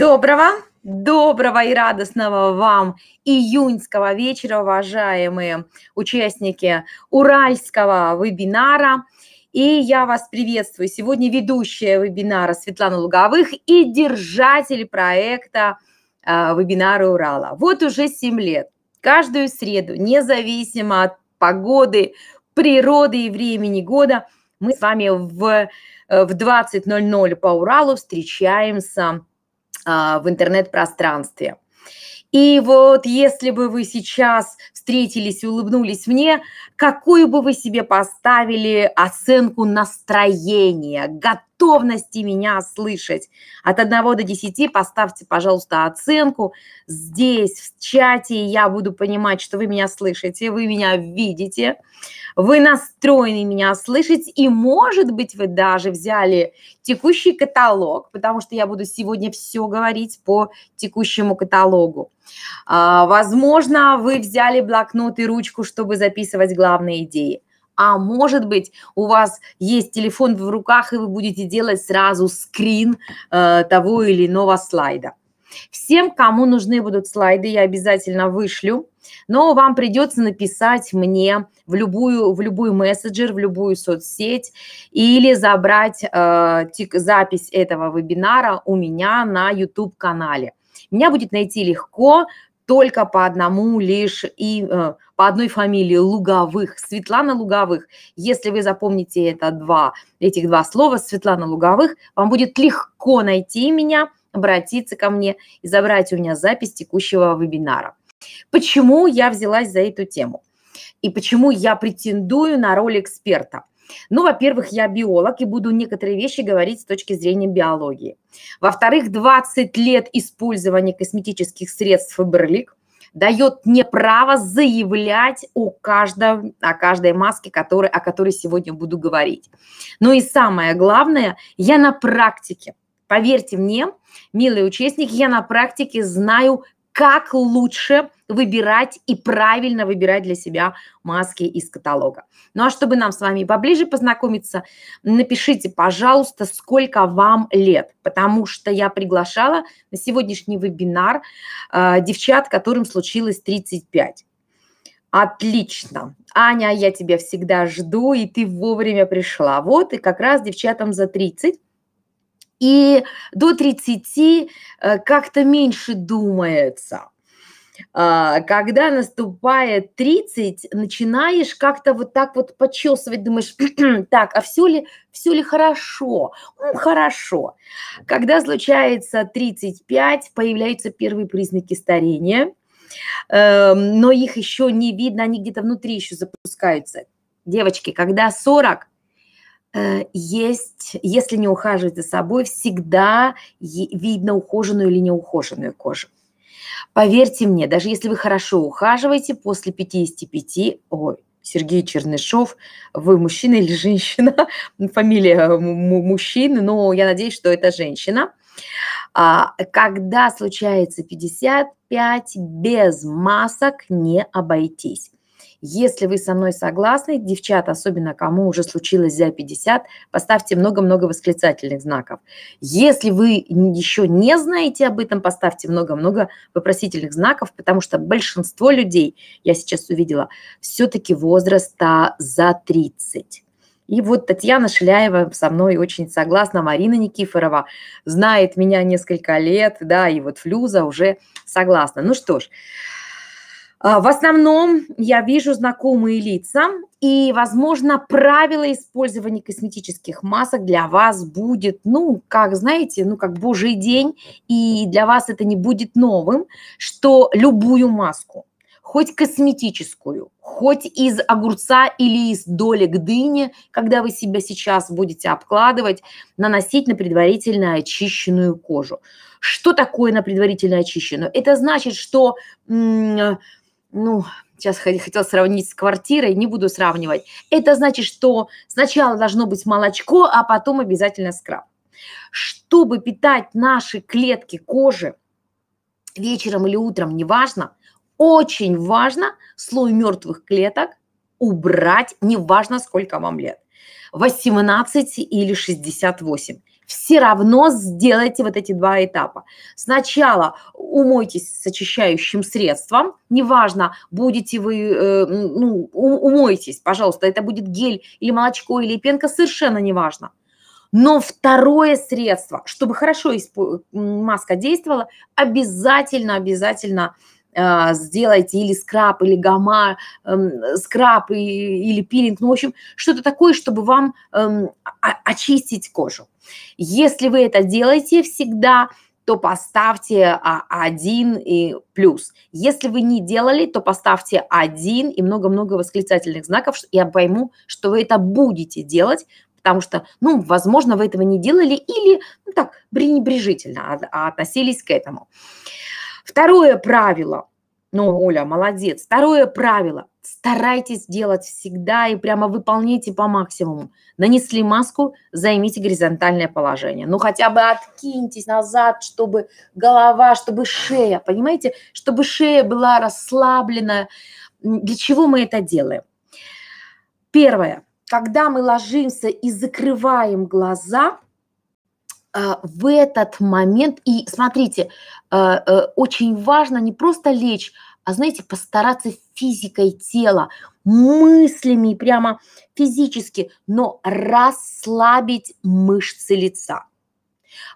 Доброго, доброго и радостного вам июньского вечера, уважаемые участники уральского вебинара. И я вас приветствую. Сегодня ведущая вебинара Светлана Луговых и держатель проекта э, а, «Вебинары Урала». Вот уже 7 лет. Каждую среду, независимо от погоды, природы и времени года, мы с вами в, э, в 20.00 по Уралу встречаемся а, в интернет-пространстве. И вот если бы вы сейчас встретились и улыбнулись мне, какую бы вы себе поставили оценку настроения, готовности, готовности меня слышать. От 1 до 10 поставьте, пожалуйста, оценку здесь, в чате. И я буду понимать, что вы меня слышите, вы меня видите, вы настроены меня слышать. И, может быть, вы даже взяли текущий каталог, потому что я буду сегодня все говорить по текущему каталогу. А, возможно, вы взяли блокнот и ручку, чтобы записывать главные идеи а может быть у вас есть телефон в руках, и вы будете делать сразу скрин э, того или иного слайда. Всем, кому нужны будут слайды, я обязательно вышлю, но вам придется написать мне в, любую, в любой мессенджер, в любую соцсеть или забрать э, запись этого вебинара у меня на YouTube-канале. Меня будет найти легко, только по одному лишь и э, по одной фамилии Луговых, Светлана Луговых. Если вы запомните это два, этих два слова, Светлана Луговых, вам будет легко найти меня, обратиться ко мне и забрать у меня запись текущего вебинара. Почему я взялась за эту тему? И почему я претендую на роль эксперта? Ну, во-первых, я биолог и буду некоторые вещи говорить с точки зрения биологии. Во-вторых, 20 лет использования косметических средств Фаберлик дает мне право заявлять о, каждом, о каждой маске, который, о которой сегодня буду говорить. Ну и самое главное, я на практике, поверьте мне, милые участники, я на практике знаю, как лучше выбирать и правильно выбирать для себя маски из каталога. Ну а чтобы нам с вами поближе познакомиться, напишите, пожалуйста, сколько вам лет, потому что я приглашала на сегодняшний вебинар э, девчат, которым случилось 35. Отлично. Аня, я тебя всегда жду, и ты вовремя пришла. Вот, и как раз девчатам за 30 и до 30 э, как-то меньше думается. А, когда наступает 30, начинаешь как-то вот так вот почесывать, думаешь, так, а все ли, все ли хорошо? Ну, хорошо. Когда случается 35, появляются первые признаки старения, эм, но их еще не видно, они где-то внутри еще запускаются. Девочки, когда 40, Э, есть, если не ухаживать за собой, всегда видно ухоженную или неухоженную кожу. Поверьте мне, даже если вы хорошо ухаживаете, после 55, ой, Сергей Чернышов, вы мужчина или женщина, фамилия э, мужчины, но я надеюсь, что это женщина. А, когда случается 55, без масок не обойтись. Если вы со мной согласны, девчат особенно кому уже случилось за 50, поставьте много-много восклицательных знаков. Если вы еще не знаете об этом, поставьте много-много вопросительных знаков, потому что большинство людей, я сейчас увидела, все-таки возраста за 30. И вот Татьяна Шляева со мной очень согласна, Марина Никифорова знает меня несколько лет, да, и вот Флюза уже согласна. Ну что ж, а, в основном я вижу знакомые лица, и, возможно, правило использования косметических масок для вас будет, ну, как, знаете, ну, как божий день, и для вас это не будет новым, что любую маску, хоть косметическую, хоть из огурца или из долек дыни, когда вы себя сейчас будете обкладывать, наносить на предварительно очищенную кожу. Что такое на предварительно очищенную? Это значит, что ну, сейчас хотел сравнить с квартирой, не буду сравнивать. Это значит, что сначала должно быть молочко, а потом обязательно скраб. Чтобы питать наши клетки кожи вечером или утром, неважно, очень важно слой мертвых клеток убрать, неважно сколько вам лет, 18 или 68 все равно сделайте вот эти два этапа. Сначала умойтесь с очищающим средством, неважно, будете вы, э, ну, умойтесь, пожалуйста, это будет гель или молочко или пенка, совершенно неважно. Но второе средство, чтобы хорошо исп... маска действовала, обязательно, обязательно э, а, сделайте или скраб, или гамма, эм, скраб или пилинг, ну, в общем, что-то такое, чтобы вам эм, очистить кожу. Если вы это делаете всегда, то поставьте а, один и плюс. Если вы не делали, то поставьте один и много-много восклицательных знаков. Я пойму, что вы это будете делать, потому что, ну, возможно, вы этого не делали или ну, так пренебрежительно относились к этому. Второе правило. Ну, Оля, молодец. Второе правило. Старайтесь делать всегда и прямо выполните по максимуму. Нанесли маску, займите горизонтальное положение. Ну, хотя бы откиньтесь назад, чтобы голова, чтобы шея, понимаете? Чтобы шея была расслаблена. Для чего мы это делаем? Первое. Когда мы ложимся и закрываем глаза – а, в этот момент, и смотрите, а, э, очень важно не просто лечь, а, знаете, постараться физикой тела, мыслями прямо физически, но расслабить мышцы лица.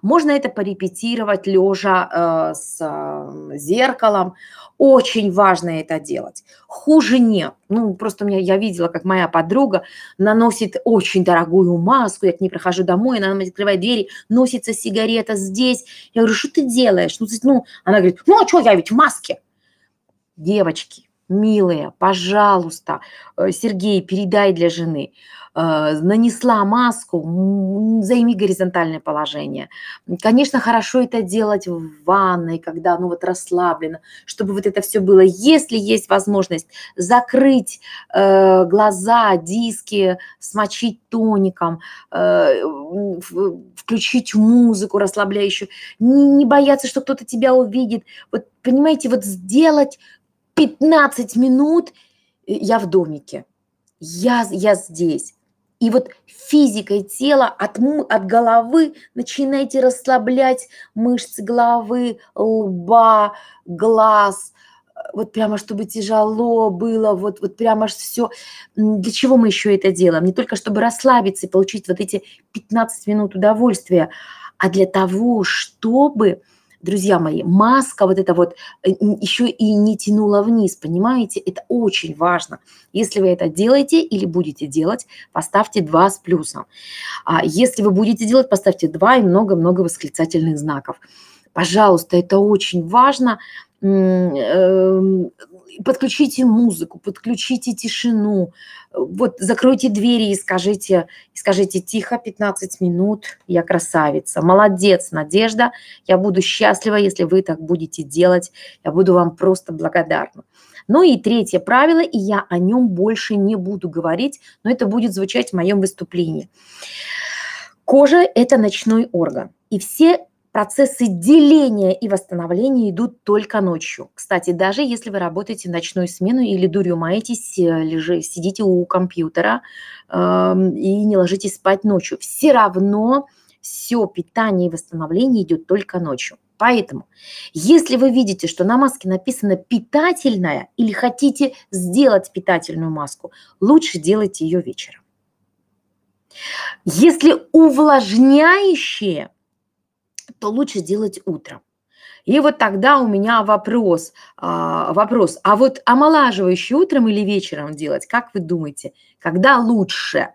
Можно это порепетировать лежа э, с э, зеркалом. Очень важно это делать. Хуже нет. Ну, просто у меня, я видела, как моя подруга наносит очень дорогую маску. Я к ней прохожу домой, она мне открывает двери, носится сигарета здесь. Я говорю, что ты делаешь? Ну, ну, она говорит, ну, а что, я ведь в маске. Девочки, милая, пожалуйста, э, Сергей, передай для жены. Э, нанесла маску, займи горизонтальное положение. Конечно, хорошо это делать в ванной, когда ну вот расслаблено, чтобы вот это все было. Если есть возможность закрыть э, глаза, диски, смочить тоником, э, включить музыку расслабляющую, не, не бояться, что кто-то тебя увидит. Вот понимаете, вот сделать 15 минут э, я в домике, я, я здесь. И вот физикой тела от, от головы начинаете расслаблять мышцы головы, лба, глаз, вот прямо чтобы тяжело было, вот, вот прямо все. Для чего мы еще это делаем? Не только чтобы расслабиться и получить вот эти 15 минут удовольствия, а для того, чтобы друзья мои, маска вот эта вот э, еще и не тянула вниз, понимаете? Это очень важно. Если вы это делаете или будете делать, поставьте 2 с плюсом. А если вы будете делать, поставьте 2 и много-много восклицательных знаков. Пожалуйста, это очень важно, эм, подключите музыку, подключите тишину, вот закройте двери и скажите, скажите тихо 15 минут, я красавица, молодец, Надежда, я буду счастлива, если вы так будете делать, я буду вам просто благодарна. Ну и третье правило, и я о нем больше не буду говорить, но это будет звучать в моем выступлении. Кожа – это ночной орган, и все Процессы деления и восстановления идут только ночью. Кстати, даже если вы работаете в ночную смену или дурью маетесь, э, лежи, сидите у компьютера э, и не ложитесь спать ночью, все равно все питание и восстановление идет только ночью. Поэтому, если вы видите, что на маске написано «питательная» или хотите сделать питательную маску, лучше делайте ее вечером. Если увлажняющее то лучше делать утром. И вот тогда у меня вопрос, а, вопрос, а вот омолаживающий утром или вечером делать, как вы думаете, когда лучше?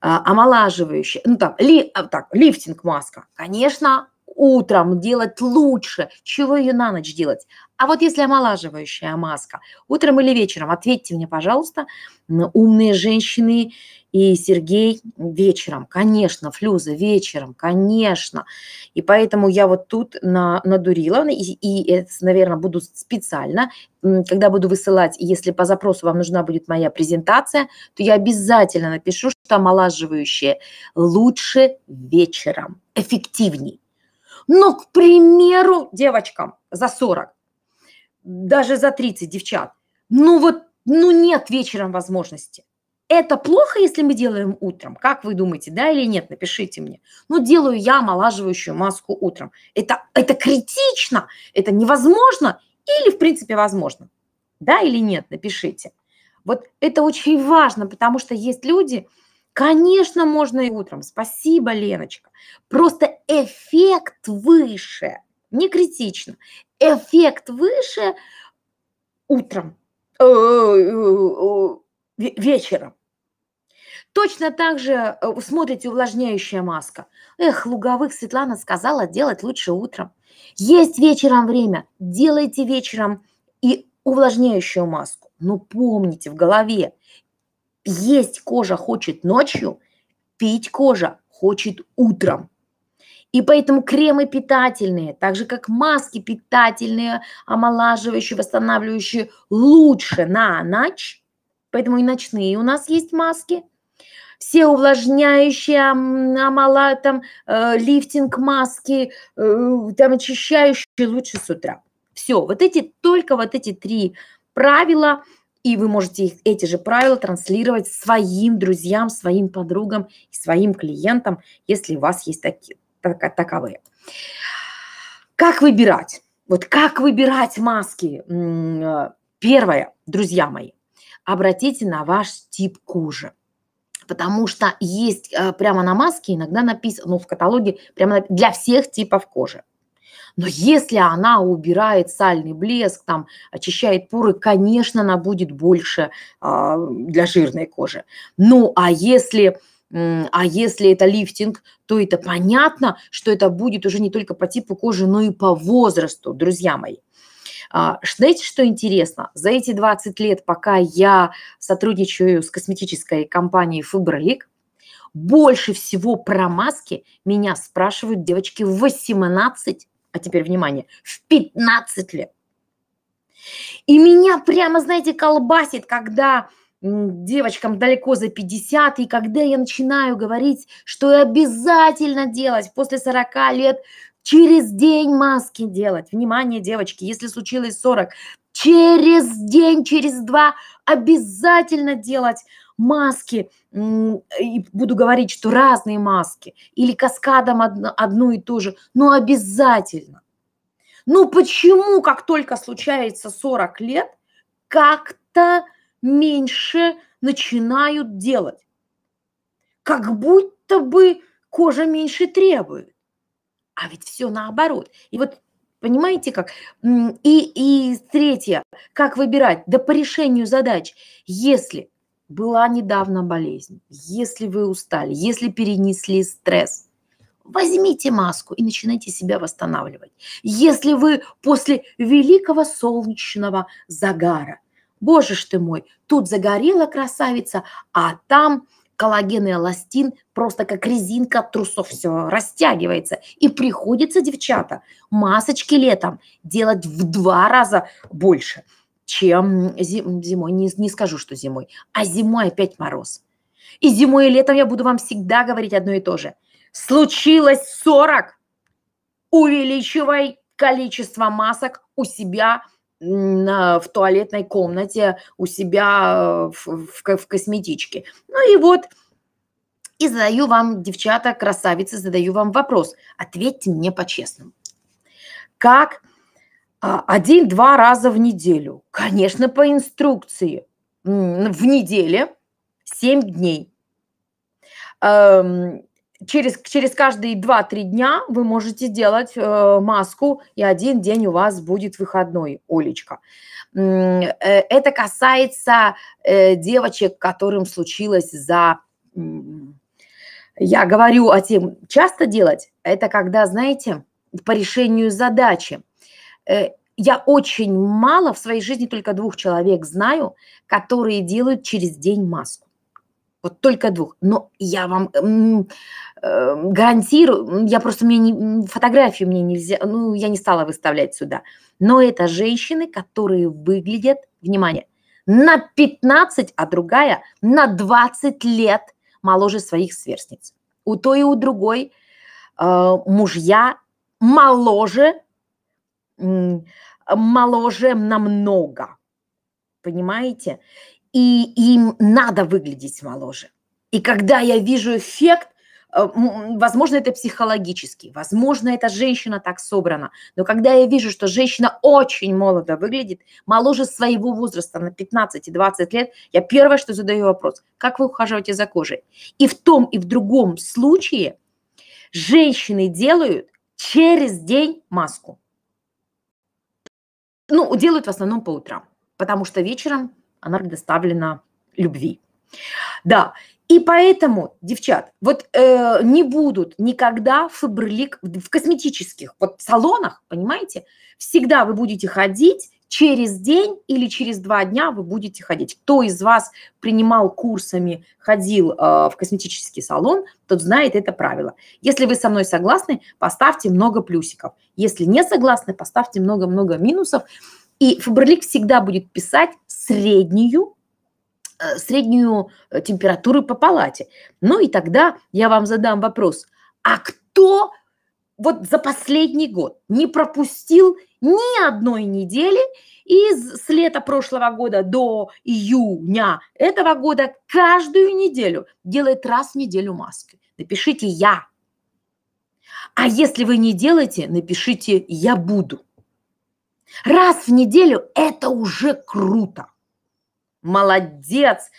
А, омолаживающий, ну так, ли, а, так, лифтинг маска, конечно, утром делать лучше, чего ее на ночь делать. А вот если омолаживающая маска, утром или вечером, ответьте мне, пожалуйста, умные женщины и Сергей вечером, конечно, Флюза вечером, конечно. И поэтому я вот тут на, надурила, и, и это, наверное, буду специально, когда буду высылать, если по запросу вам нужна будет моя презентация, то я обязательно напишу, что омолаживающие лучше вечером, эффективней. Но, ну, к примеру, девочкам за 40, даже за 30 девчат, ну вот, ну нет вечером возможности. Это плохо, если мы делаем утром? Как вы думаете, да или нет? Напишите мне. Ну, делаю я омолаживающую маску утром. Это, это критично, это невозможно или, в принципе, возможно? Да или нет? Напишите. Вот это очень важно, потому что есть люди, Конечно, можно и утром. Спасибо, Леночка. Просто эффект выше, не критично. Эффект выше утром, э, э, э, вечером. Точно так же смотрите увлажняющая маска. Эх, Луговых Светлана сказала делать лучше утром. Есть вечером время, делайте вечером и увлажняющую маску. Но ну, помните в голове, есть кожа хочет ночью, пить кожа хочет утром. И поэтому кремы питательные, так же как маски питательные, омолаживающие, восстанавливающие, лучше на ночь. Поэтому и ночные у нас есть маски. Все увлажняющие, амала, там, э, лифтинг маски, э, там, очищающие лучше с утра. Все, вот эти, только вот эти три правила – и вы можете эти же правила транслировать своим друзьям, своим подругам своим клиентам, если у вас есть таки, так, таковые. Как выбирать? Вот как выбирать маски? Э, первое, друзья мои, обратите на ваш тип кожи потому что есть э, прямо на маске иногда написано, ну, в каталоге прямо для всех типов кожи. Но если она убирает сальный блеск, там, очищает поры, конечно, она будет больше а, для жирной кожи. Ну, а если а если это лифтинг, то это понятно, что это будет уже не только по типу кожи, но и по возрасту, друзья мои. А, знаете, что интересно? За эти 20 лет, пока я сотрудничаю с косметической компанией Фибролик, больше всего про маски меня спрашивают девочки 18 а теперь внимание, в 15 лет. И меня прямо, знаете, колбасит, когда девочкам далеко за 50, и когда я начинаю говорить, что обязательно делать после 40 лет, через день маски делать. Внимание, девочки, если случилось 40, через день, через два обязательно делать маски, и буду говорить, что разные маски, или каскадом одно, одну и ту же, но обязательно. Ну почему, как только случается 40 лет, как-то меньше начинают делать? Как будто бы кожа меньше требует. А ведь все наоборот. И вот Понимаете как? И, и третье, как выбирать? Да по решению задач. Если была недавно болезнь, если вы устали, если перенесли стресс, возьмите маску и начинайте себя восстанавливать. Если вы после великого солнечного загара, боже ж ты мой, тут загорела красавица, а там коллаген и эластин просто как резинка от трусов все растягивается. И приходится, девчата, масочки летом делать в два раза больше – чем зим, зимой. Не, не скажу, что зимой, а зимой опять мороз. И зимой, и летом я буду вам всегда говорить одно и то же. Случилось 40, увеличивай количество масок у себя на в туалетной комнате, у себя э, в, в, в косметичке. Ну и вот, и задаю вам, девчата, красавицы, задаю вам вопрос. Ответьте мне по-честному. Как а, один-два раза в неделю. Конечно, по инструкции. В неделе 7 дней. Эм, через, через каждые 2-3 дня вы можете делать э, маску, и один день у вас будет выходной, Олечка. Э, это касается э, девочек, которым случилось за... Я говорю о тем, часто делать, это когда, знаете, по решению задачи – Э, я очень мало в своей жизни только двух человек знаю, которые делают через день маску. Вот только двух. Но я вам эм, гарантирую, я просто мне не, фотографию мне нельзя, ну, я не стала выставлять сюда. Но это женщины, которые выглядят, внимание, на 15, а другая на 20 лет моложе своих сверстниц. У той и у другой э, мужья моложе моложе э, намного, понимаете? И им надо выглядеть моложе. И когда я вижу эффект, э, возможно, это психологически, возможно, эта женщина так собрана, но когда я вижу, что женщина очень молодо выглядит, моложе своего возраста на 15 и 20 лет, я первое, что задаю вопрос, как вы ухаживаете за кожей? И в том, и в другом случае женщины делают через день маску ну, делают в основном по утрам, потому что вечером она предоставлена любви. Да, и поэтому, девчат, вот э, не будут никогда фабрилик в косметических вот салонах, понимаете? Всегда вы будете ходить через день или через два дня вы будете ходить. Кто из вас принимал курсами, ходил э, в косметический салон, тот знает это правило. Если вы со мной согласны, поставьте много плюсиков. Если не согласны, поставьте много-много минусов. И Фаберлик всегда будет писать среднюю э, среднюю э, температуру по палате. Ну и тогда я вам задам вопрос, а кто вот за последний год не пропустил ни одной недели и с лета прошлого года до июня этого года каждую неделю делает раз в неделю маски. Напишите «я». А если вы не делаете, напишите «я буду». Раз в неделю – это уже круто. Молодец,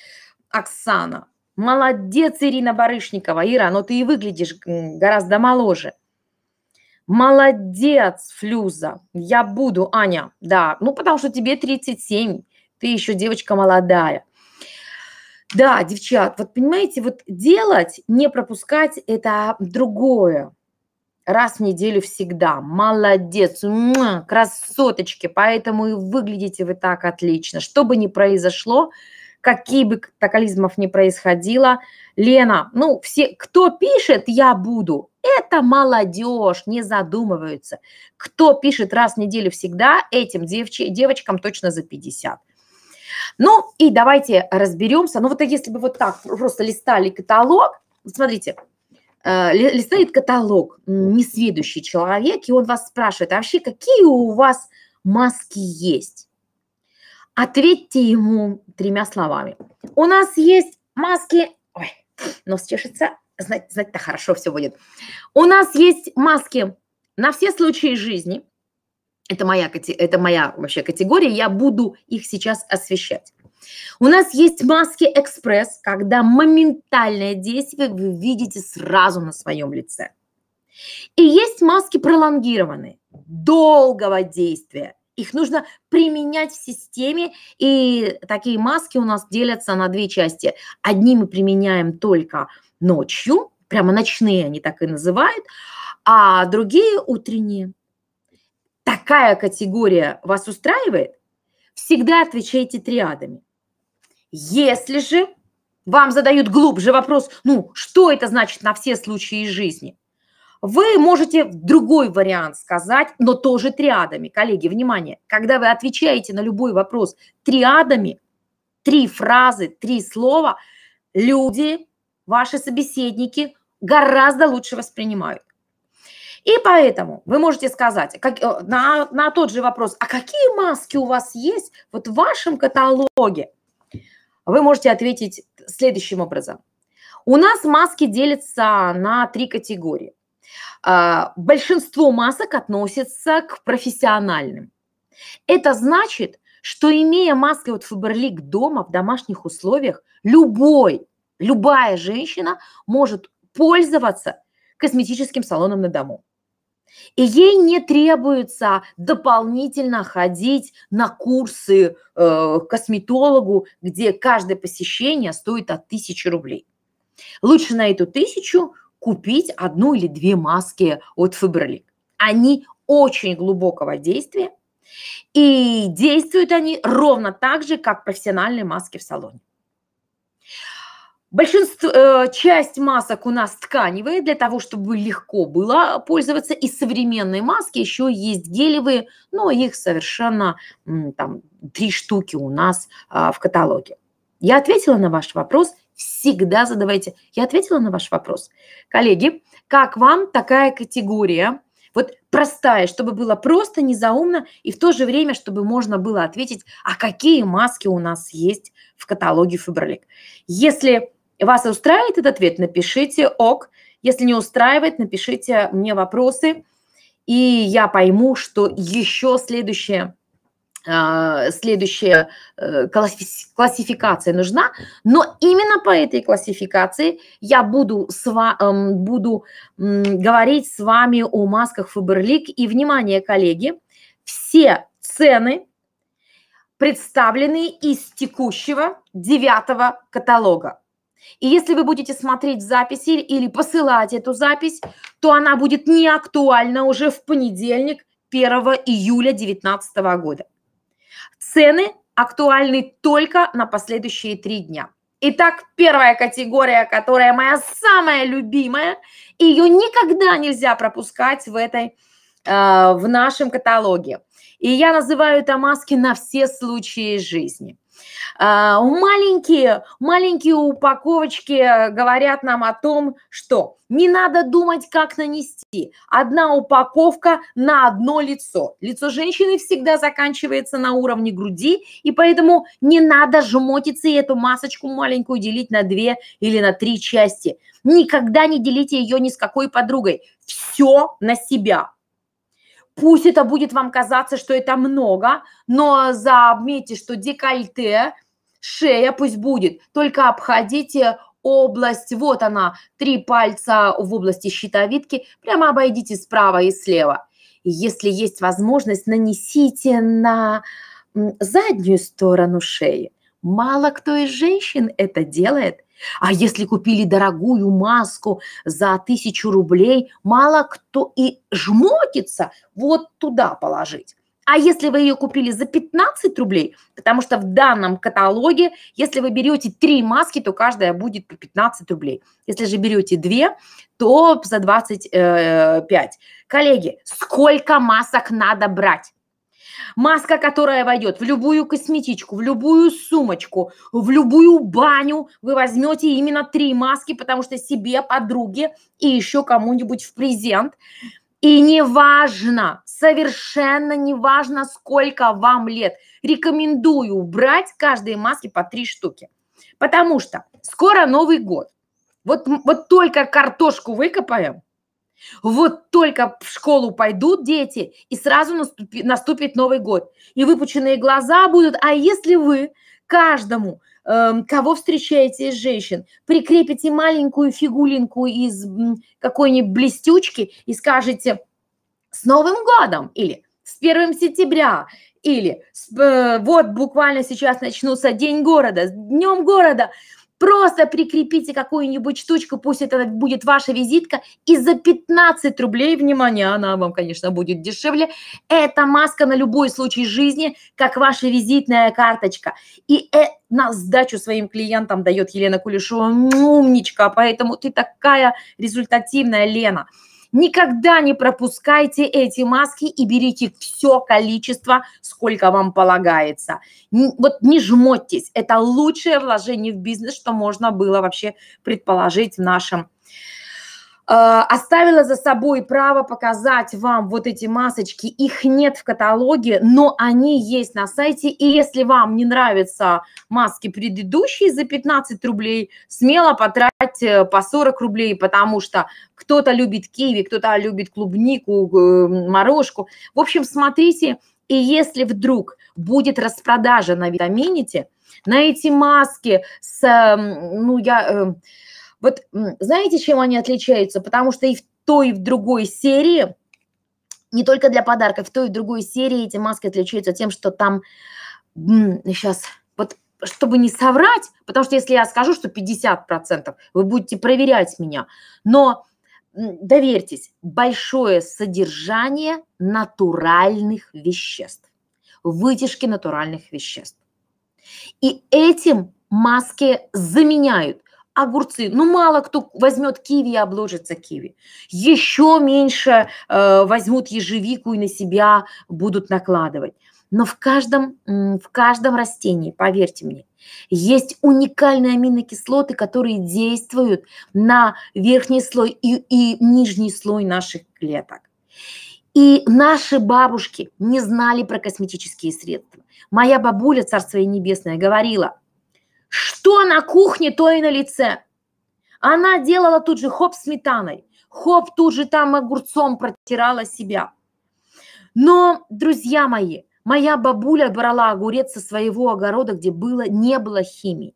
Оксана. Молодец, Ирина Барышникова. Ира, но ну ты и выглядишь гораздо моложе. Молодец, Флюза. Я буду, Аня. Да, ну потому что тебе 37. Ты еще девочка молодая. Да, девчат, вот понимаете, вот делать, не пропускать – это другое. Раз в неделю всегда. Молодец, красоточки. Поэтому и выглядите вы так отлично. Что бы ни произошло, какие бы катаклизмов ни происходило. Лена, ну, все, кто пишет «я буду», это молодежь, не задумываются. Кто пишет раз в неделю всегда, этим девч- девочкам точно за 50. Ну и давайте разберемся. Ну вот если бы вот так просто листали каталог, смотрите, э, листает каталог несведущий человек, и он вас спрашивает, а вообще какие у вас маски есть? Ответьте ему тремя словами. У нас есть маски... Ой, нос чешется. Знать, знать хорошо все будет. У нас есть маски на все случаи жизни. Это моя, это моя вообще категория. Я буду их сейчас освещать. У нас есть маски экспресс, когда моментальное действие вы видите сразу на своем лице. И есть маски пролонгированные, долгого действия их нужно применять в системе, и такие маски у нас делятся на две части. Одни мы применяем только ночью, прямо ночные они так и называют, а другие утренние. Такая категория вас устраивает? Всегда отвечайте триадами. Если же вам задают глубже вопрос, ну, что это значит на все случаи жизни, вы можете другой вариант сказать, но тоже триадами. Коллеги, внимание, когда вы отвечаете на любой вопрос триадами, три фразы, три слова, люди, ваши собеседники гораздо лучше воспринимают. И поэтому вы можете сказать как, э, на, на тот же вопрос, а какие маски у вас есть вот в вашем каталоге? Вы можете ответить следующим образом. У нас маски делятся на три категории. А, большинство масок относится к профессиональным. Это значит, что имея маски от Фаберлик дома в домашних условиях, любой, любая женщина может пользоваться косметическим салоном на дому. И ей не требуется дополнительно ходить на курсы э, косметологу, где каждое посещение стоит от тысячи рублей. Лучше на эту тысячу купить одну или две маски от Фибролик. Они очень глубокого действия, и действуют они ровно так же, как профессиональные маски в салоне. Большинство, э, часть масок у нас тканевые для того, чтобы легко было пользоваться. И современные маски еще есть гелевые, но их совершенно там три штуки у нас а, в каталоге. Я ответила на ваш вопрос всегда задавайте. Я ответила на ваш вопрос. Коллеги, как вам такая категория? Вот простая, чтобы было просто, незаумно, и в то же время, чтобы можно было ответить, а какие маски у нас есть в каталоге Фибролик. Если вас устраивает этот ответ, напишите «ок». Если не устраивает, напишите мне вопросы, и я пойму, что еще следующее – а, следующая э, классификация нужна, но именно по этой классификации я буду, с ва, эм, буду говорить с вами о масках Фаберлик. И, внимание, коллеги, все цены представлены из текущего девятого каталога. И если вы будете смотреть записи или посылать эту запись, то она будет не актуальна уже в понедельник 1 июля 2019 года. Цены актуальны только на последующие три дня. Итак, первая категория, которая моя самая любимая, ее никогда нельзя пропускать в этой э, в нашем каталоге. И я называю это маски на все случаи жизни. А, маленькие, маленькие упаковочки э, говорят нам о том, что не надо думать, как нанести. Одна упаковка на одно лицо. Лицо женщины всегда заканчивается на уровне груди, и поэтому не надо жмотиться и эту масочку маленькую делить на две или на три части. Никогда не делите ее ни с какой подругой. Все на себя Пусть это будет вам казаться, что это много, но заметьте, что декольте, шея пусть будет, только обходите область, вот она, три пальца в области щитовидки, прямо обойдите справа и слева. Если есть возможность, нанесите на заднюю сторону шеи. Мало кто из женщин это делает – а если купили дорогую маску за тысячу рублей, мало кто и жмотится вот туда положить. А если вы ее купили за 15 рублей, потому что в данном каталоге, если вы берете три маски, то каждая будет по 15 рублей. Если же берете две, то за 25. Э, Коллеги, сколько масок надо брать? Маска, которая войдет в любую косметичку, в любую сумочку, в любую баню, вы возьмете именно три маски, потому что себе, подруге и еще кому-нибудь в презент. И неважно, совершенно неважно, сколько вам лет, рекомендую брать каждой маски по три штуки. Потому что скоро Новый год. Вот, вот только картошку выкопаем – вот только в школу пойдут дети, и сразу наступи, наступит Новый год. И выпученные глаза будут. А если вы каждому, э, кого встречаете из женщин, прикрепите маленькую фигулинку из какой-нибудь блестючки и скажете «С Новым годом!» или «С 1 сентября!» или э, «Вот буквально сейчас начнутся День города, с Днем города!» Просто прикрепите какую-нибудь штучку, пусть это будет ваша визитка, и за 15 рублей, внимание, она вам, конечно, будет дешевле, это маска на любой случай жизни, как ваша визитная карточка. И э, на сдачу своим клиентам дает Елена Кулешова, умничка, поэтому ты такая результативная, Лена. Никогда не пропускайте эти маски и берите все количество, сколько вам полагается. вот не жмотьтесь. Это лучшее вложение в бизнес, что можно было вообще предположить в нашем Э, оставила за собой право показать вам вот эти масочки. Их нет в каталоге, но они есть на сайте. И если вам не нравятся маски предыдущие за 15 рублей, смело потратьте по 40 рублей, потому что кто-то любит киви, кто-то любит клубнику, э, морожку. В общем, смотрите, и если вдруг будет распродажа на витамините, на эти маски с, ну, я э, вот знаете, чем они отличаются? Потому что и в той, и в другой серии, не только для подарков, в той и в другой серии эти маски отличаются тем, что там сейчас чтобы не соврать, потому что если я скажу, что 50%, вы будете проверять меня. Но доверьтесь, большое содержание натуральных веществ, вытяжки натуральных веществ. И этим маски заменяют огурцы. Ну, мало кто возьмет киви и обложится киви. Еще меньше э, возьмут ежевику и на себя будут накладывать. Но в каждом, в каждом растении, поверьте мне, есть уникальные аминокислоты, которые действуют на верхний слой и, и нижний слой наших клеток. И наши бабушки не знали про косметические средства. Моя бабуля, царство ей небесное, говорила, что на кухне, то и на лице. Она делала тут же хоп сметаной, хоп тут же там огурцом протирала себя. Но, друзья мои, моя бабуля брала огурец со своего огорода, где было, не было химии.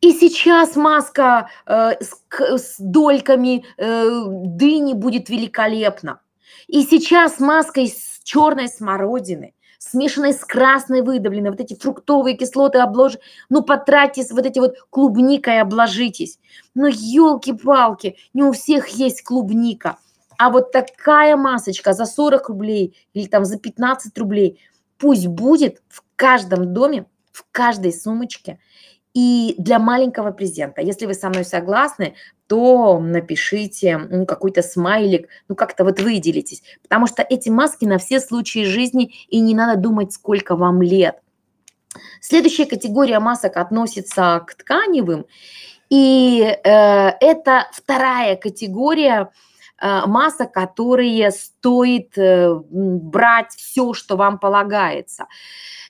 И сейчас маска э, с, с дольками э, дыни будет великолепна. И сейчас маска из черной смородины смешанной с красной выдавленной, вот эти фруктовые кислоты обложите, ну, потратьтесь, вот эти вот клубника и обложитесь. Но ну, елки-палки, не у всех есть клубника. А вот такая масочка за 40 рублей или там за 15 рублей пусть будет в каждом доме, в каждой сумочке и для маленького презента. Если вы со мной согласны, то напишите ну, какой-то смайлик, ну как-то вот выделитесь. Потому что эти маски на все случаи жизни, и не надо думать, сколько вам лет. Следующая категория масок относится к тканевым, и э, это вторая категория э, масок, которые стоит э, брать все, что вам полагается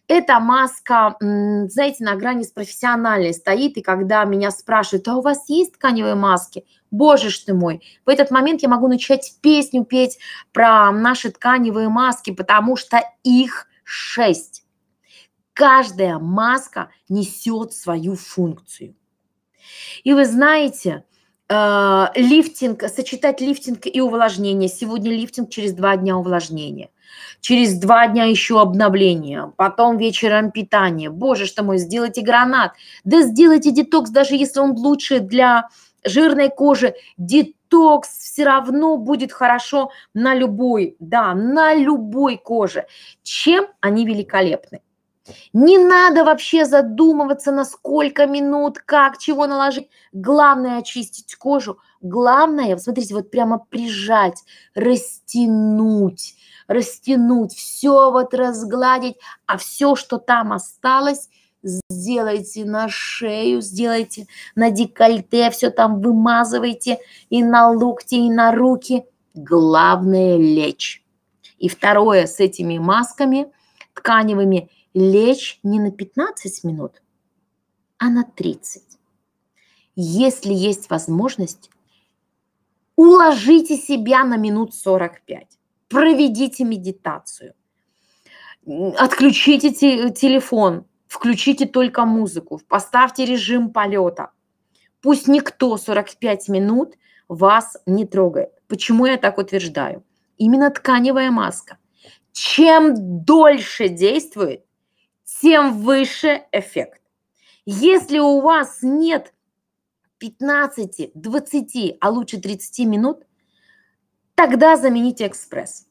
эта маска, знаете, на грани с профессиональной стоит, и когда меня спрашивают, а у вас есть тканевые маски? Боже ж ты мой, в этот момент я могу начать песню петь про наши тканевые маски, потому что их шесть. Каждая маска несет свою функцию. И вы знаете, э, лифтинг, сочетать лифтинг и увлажнение. Сегодня лифтинг, через два дня увлажнение. Через два дня еще обновление, потом вечером питание. Боже что мой, сделайте гранат. Да сделайте детокс, даже если он лучше для жирной кожи. Детокс все равно будет хорошо на любой, да, на любой коже. Чем они великолепны? Не надо вообще задумываться, на сколько минут, как, чего наложить. Главное очистить кожу. Главное, смотрите, вот прямо прижать, растянуть – растянуть, все вот разгладить, а все, что там осталось, сделайте на шею, сделайте на декольте, все там вымазывайте и на локти, и на руки. Главное – лечь. И второе, с этими масками тканевыми лечь не на 15 минут, а на 30. Если есть возможность, уложите себя на минут 45 проведите медитацию, отключите те, телефон, включите только музыку, поставьте режим полета. Пусть никто 45 минут вас не трогает. Почему я так утверждаю? Именно тканевая маска. Чем дольше действует, тем выше эффект. Если у вас нет 15, 20, а лучше 30 минут, тогда замените экспресс.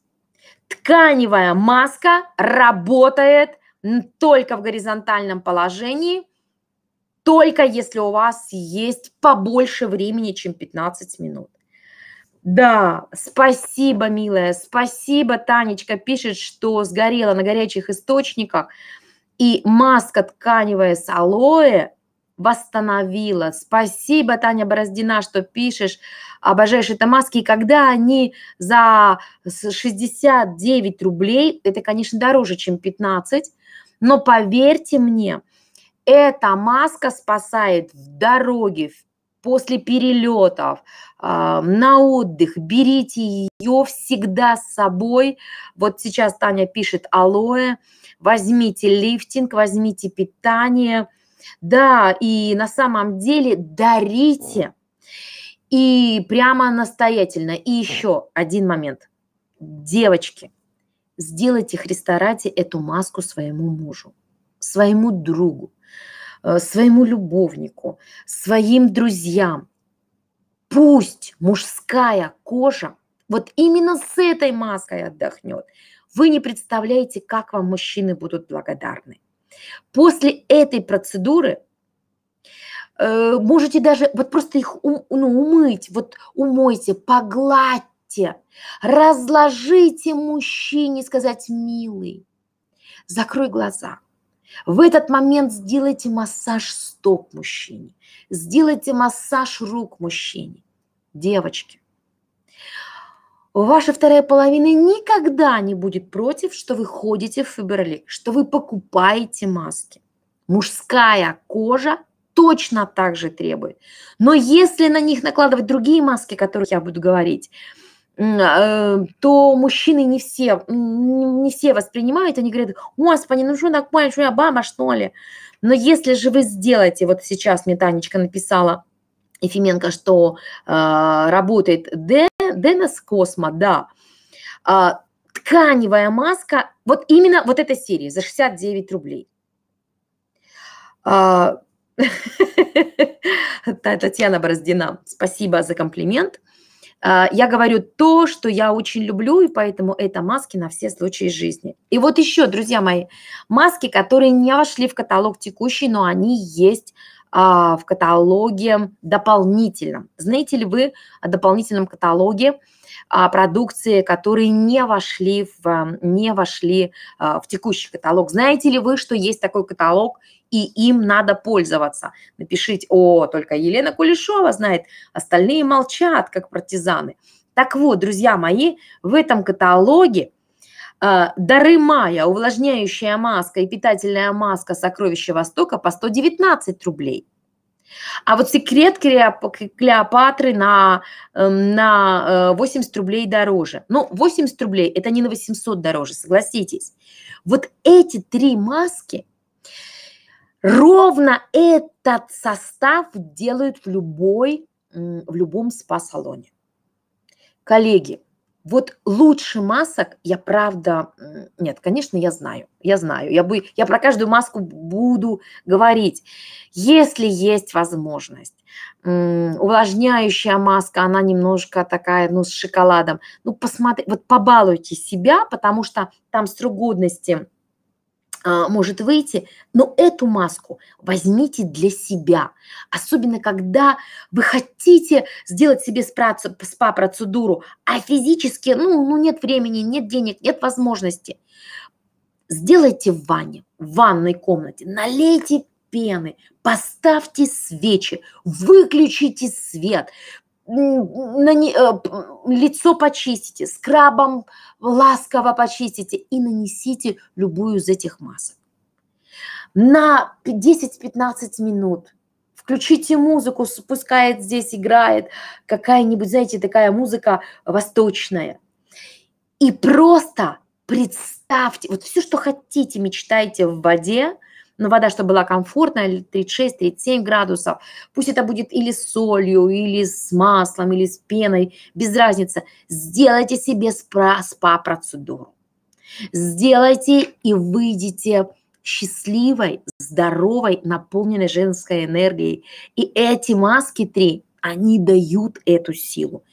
Тканевая маска работает только в горизонтальном положении, только если у вас есть побольше времени, чем 15 минут. Да, спасибо, милая, спасибо, Танечка пишет, что сгорела на горячих источниках, и маска тканевая с алоэ восстановила. Спасибо, Таня Бороздина, что пишешь. Обожаешь это маски. И когда они за 69 рублей, это, конечно, дороже, чем 15, но поверьте мне, эта маска спасает в дороге, после перелетов, а, на отдых. Берите ее всегда с собой. Вот сейчас Таня пишет алоэ. Возьмите лифтинг, возьмите питание – да, и на самом деле дарите. И прямо настоятельно. И еще один момент. Девочки, сделайте Христа ради эту маску своему мужу, своему другу, э, своему любовнику, своим друзьям. Пусть мужская кожа вот именно с этой маской отдохнет. Вы не представляете, как вам мужчины будут благодарны. После этой процедуры э, можете даже вот просто их ну, умыть, вот умойте, погладьте, разложите мужчине, сказать, милый, закрой глаза. В этот момент сделайте массаж стоп мужчине, сделайте массаж рук мужчине. Девочки, Ваша вторая половина никогда не будет против, что вы ходите в Фаберлик, что вы покупаете маски. Мужская кожа точно так же требует. Но если на них накладывать другие маски, о которых я буду говорить, э, то мужчины не все, не все воспринимают, они говорят, господи, ну что такое, что я баба, что ли? Но если же вы сделаете, вот сейчас мне Танечка написала, Ефименко, что э, работает Д, Денес Космо, да. А, тканевая маска, вот именно вот эта серия за 69 рублей. А, Татьяна Бороздина, спасибо за комплимент. А, я говорю то, что я очень люблю, и поэтому это маски на все случаи жизни. И вот еще, друзья мои, маски, которые не вошли в каталог текущий, но они есть а, в каталоге дополнительном. Знаете ли вы о дополнительном каталоге а, продукции, которые не вошли в, а, не вошли в текущий каталог? Знаете ли вы, что есть такой каталог и им надо пользоваться. Напишите, о, только Елена Кулешова знает, остальные молчат, как партизаны. Так вот, друзья мои, в этом каталоге а, Дары мая, увлажняющая маска и питательная маска «Сокровища Востока» по 119 рублей. А вот секрет Клеопатры на, эм, на 80 э, рублей дороже. Ну, 80 рублей – это не на 800 дороже, согласитесь. Вот эти три маски, ровно этот состав делают в, любой, в любом спа-салоне. Коллеги, вот лучше масок я правда... Нет, конечно, я знаю. Я знаю. Я, бы, я про каждую маску буду говорить. Если есть возможность, увлажняющая маска, она немножко такая, ну, с шоколадом. Ну, посмотри, вот побалуйте себя, потому что там срок годности – а, может выйти, но эту маску возьмите для себя. Особенно, когда вы хотите сделать себе спа-процедуру, а физически, ну, ну, нет времени, нет денег, нет возможности. Сделайте в ванне, в ванной комнате, налейте пены, поставьте свечи, выключите свет, на не, э, лицо почистите, скрабом ласково почистите и нанесите любую из этих масок. На 10-15 минут включите музыку, пускай здесь играет какая-нибудь, знаете, такая музыка восточная. И просто представьте, вот все, что хотите, мечтайте в воде, но ну, вода, чтобы была комфортная, 36-37 градусов, пусть это будет или с солью, или с маслом, или с пеной, без разницы, сделайте себе спа-процедуру. Сделайте и выйдите счастливой, здоровой, наполненной женской энергией. И эти маски три, они дают эту силу.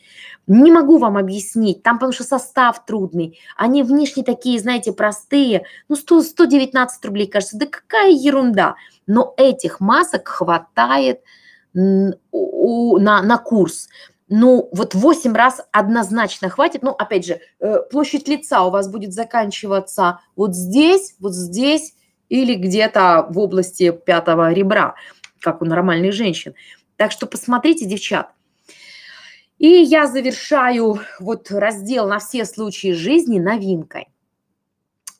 Не могу вам объяснить, там потому что состав трудный. Они внешне такие, знаете, простые. Ну, 100, 119 рублей, кажется, да какая ерунда. Но этих масок хватает на, на курс. Ну, вот 8 раз однозначно хватит. Ну, опять же, э, площадь лица у вас будет заканчиваться вот здесь, вот здесь или где-то в области пятого ребра, как у нормальных женщин. Так что посмотрите, девчата. И я завершаю вот раздел на все случаи жизни новинкой.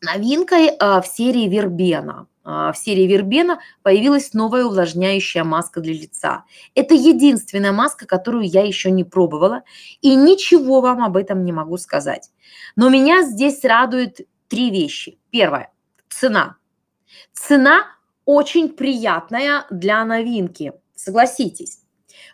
Новинкой а, в серии Вербена. А, в серии Вербена появилась новая увлажняющая маска для лица. Это единственная маска, которую я еще не пробовала, и ничего вам об этом не могу сказать. Но меня здесь радует три вещи. Первое – цена. Цена очень приятная для новинки, согласитесь.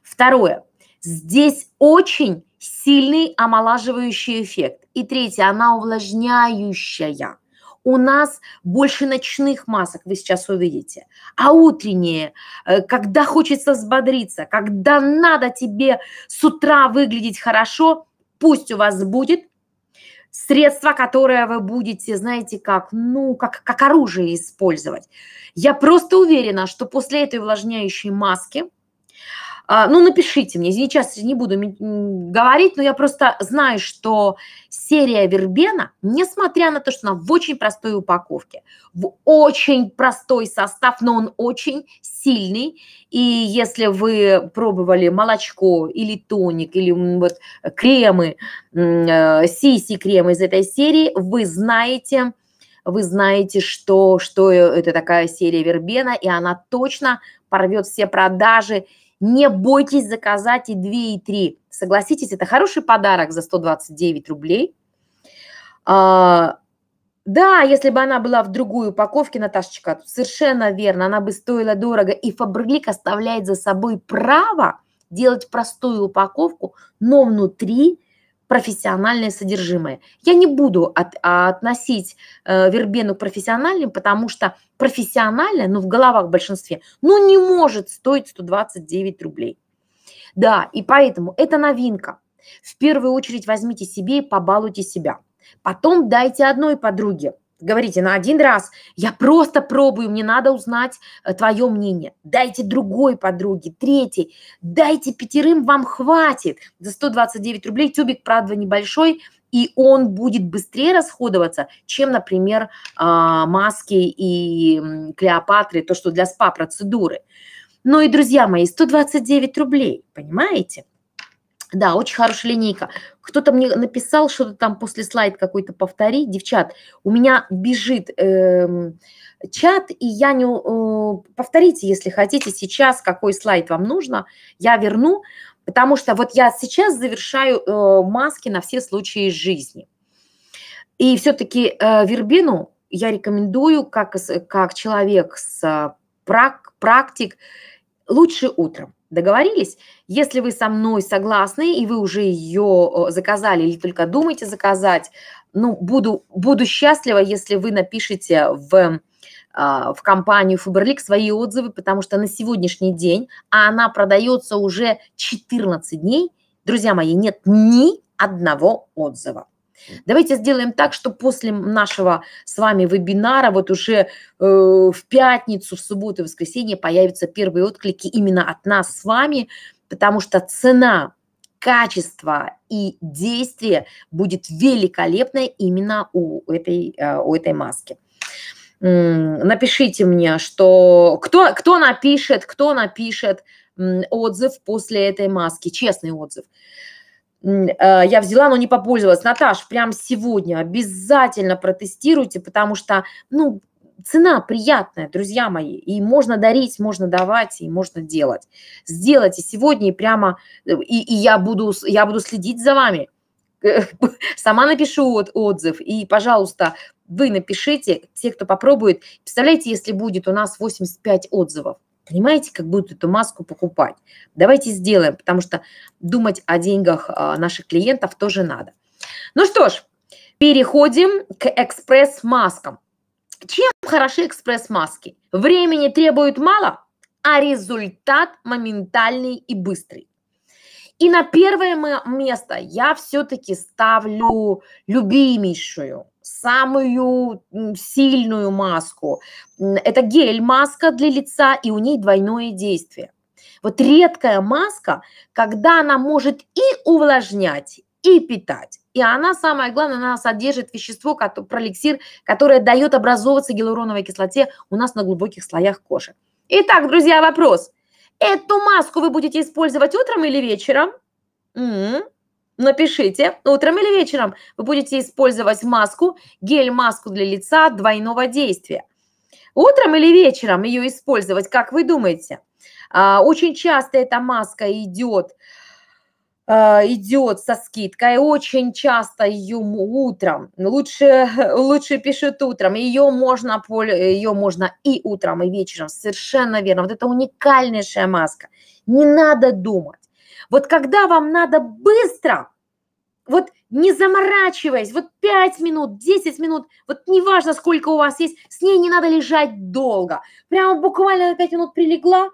Второе – Здесь очень сильный омолаживающий эффект. И третье, она увлажняющая. У нас больше ночных масок, вы сейчас увидите, а утренние, э, когда хочется взбодриться, когда надо тебе с утра выглядеть хорошо, пусть у вас будет средство, которое вы будете, знаете, как, ну, как, как оружие использовать. Я просто уверена, что после этой увлажняющей маски – а, ну, напишите мне, сейчас не буду говорить, но я просто знаю, что серия Вербена, несмотря на то, что она в очень простой упаковке, в очень простой состав, но он очень сильный, и если вы пробовали молочко или тоник, или вот кремы, э, сиси-кремы из этой серии, вы знаете, вы знаете, что, что э, это такая серия Вербена, и она точно порвет все продажи, не бойтесь заказать и 2, и 3. Согласитесь, это хороший подарок за 129 рублей. А, да, если бы она была в другой упаковке, Наташечка, совершенно верно, она бы стоила дорого. И Фаберлик оставляет за собой право делать простую упаковку, но внутри профессиональное содержимое. Я не буду от, а, относить э, вербену к профессиональным, потому что профессиональное, ну, в головах в большинстве, ну, не может стоить 129 рублей. Да, и поэтому это новинка. В первую очередь возьмите себе и побалуйте себя. Потом дайте одной подруге – говорите на один раз, я просто пробую, мне надо узнать э, твое мнение. Дайте другой подруге, третий, дайте пятерым, вам хватит. За 129 рублей тюбик, правда, небольшой, и он будет быстрее расходоваться, чем, например, а, маски и Клеопатры, то, что для спа-процедуры. Ну и, друзья мои, 129 рублей, понимаете? Да, очень хорошая линейка. Кто-то мне написал, что-то там после слайд какой-то повтори. Девчат, у меня бежит э, чат, и я не... Э, повторите, если хотите, сейчас какой слайд вам нужно, я верну, потому что вот я сейчас завершаю э, маски на все случаи жизни. И все-таки э, вербину я рекомендую, как, как человек с э, прак, практик, лучше утром Договорились? Если вы со мной согласны, и вы уже ее заказали или только думаете заказать, ну, буду, буду счастлива, если вы напишите в, а, в компанию Фаберлик свои отзывы, потому что на сегодняшний день, а она продается уже 14 дней, друзья мои, нет ни одного отзыва. Давайте сделаем так, что после нашего с вами вебинара, вот уже э, в пятницу, в субботу в воскресенье появятся первые отклики именно от нас с вами, потому что цена качество и действие будет великолепное именно у этой, э, у этой маски. Напишите мне, что кто, кто напишет, кто напишет отзыв после этой маски, честный отзыв. Э, я взяла, но не попользовалась. Наташ, прям сегодня обязательно протестируйте, потому что, ну, цена приятная, друзья мои, и можно дарить, можно давать, и можно делать. Сделайте сегодня и прямо, э, и, и я, буду, я буду следить за вами. Сама напишу от, отзыв, и, пожалуйста, вы напишите, те, кто попробует. Представляете, если будет у нас 85 отзывов, Понимаете, как будут эту маску покупать? Давайте сделаем, потому что думать о деньгах а, наших клиентов тоже надо. Ну что ж, переходим к экспресс-маскам. Чем хороши экспресс-маски? Времени требуют мало, а результат моментальный и быстрый. И на первое место я все-таки ставлю любимейшую, самую сильную маску. Это гель-маска для лица, и у ней двойное действие. Вот редкая маска, когда она может и увлажнять, и питать. И она, самое главное, она содержит вещество, пролексир, которое дает образовываться гиалуроновой кислоте у нас на глубоких слоях кожи. Итак, друзья, вопрос – Эту маску вы будете использовать утром или вечером? Напишите, утром или вечером вы будете использовать маску, гель-маску для лица двойного действия. Утром или вечером ее использовать, как вы думаете? А, очень часто эта маска идет Э, идет со скидкой, очень часто ее утром, лучше, лучше пишут утром, ее можно, ее можно и утром, и вечером, совершенно верно. Вот это уникальнейшая маска. Не надо думать. Вот когда вам надо быстро, вот не заморачиваясь, вот 5 минут, 10 минут, вот неважно, сколько у вас есть, с ней не надо лежать долго. Прямо буквально на 5 минут прилегла,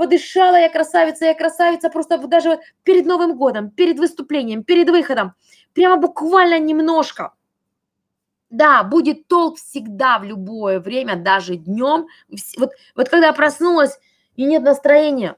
подышала я красавица, я красавица, просто даже перед Новым годом, перед выступлением, перед выходом, прямо буквально немножко. Да, будет толк всегда в любое время, даже днем. Вот, вот когда проснулась и нет настроения,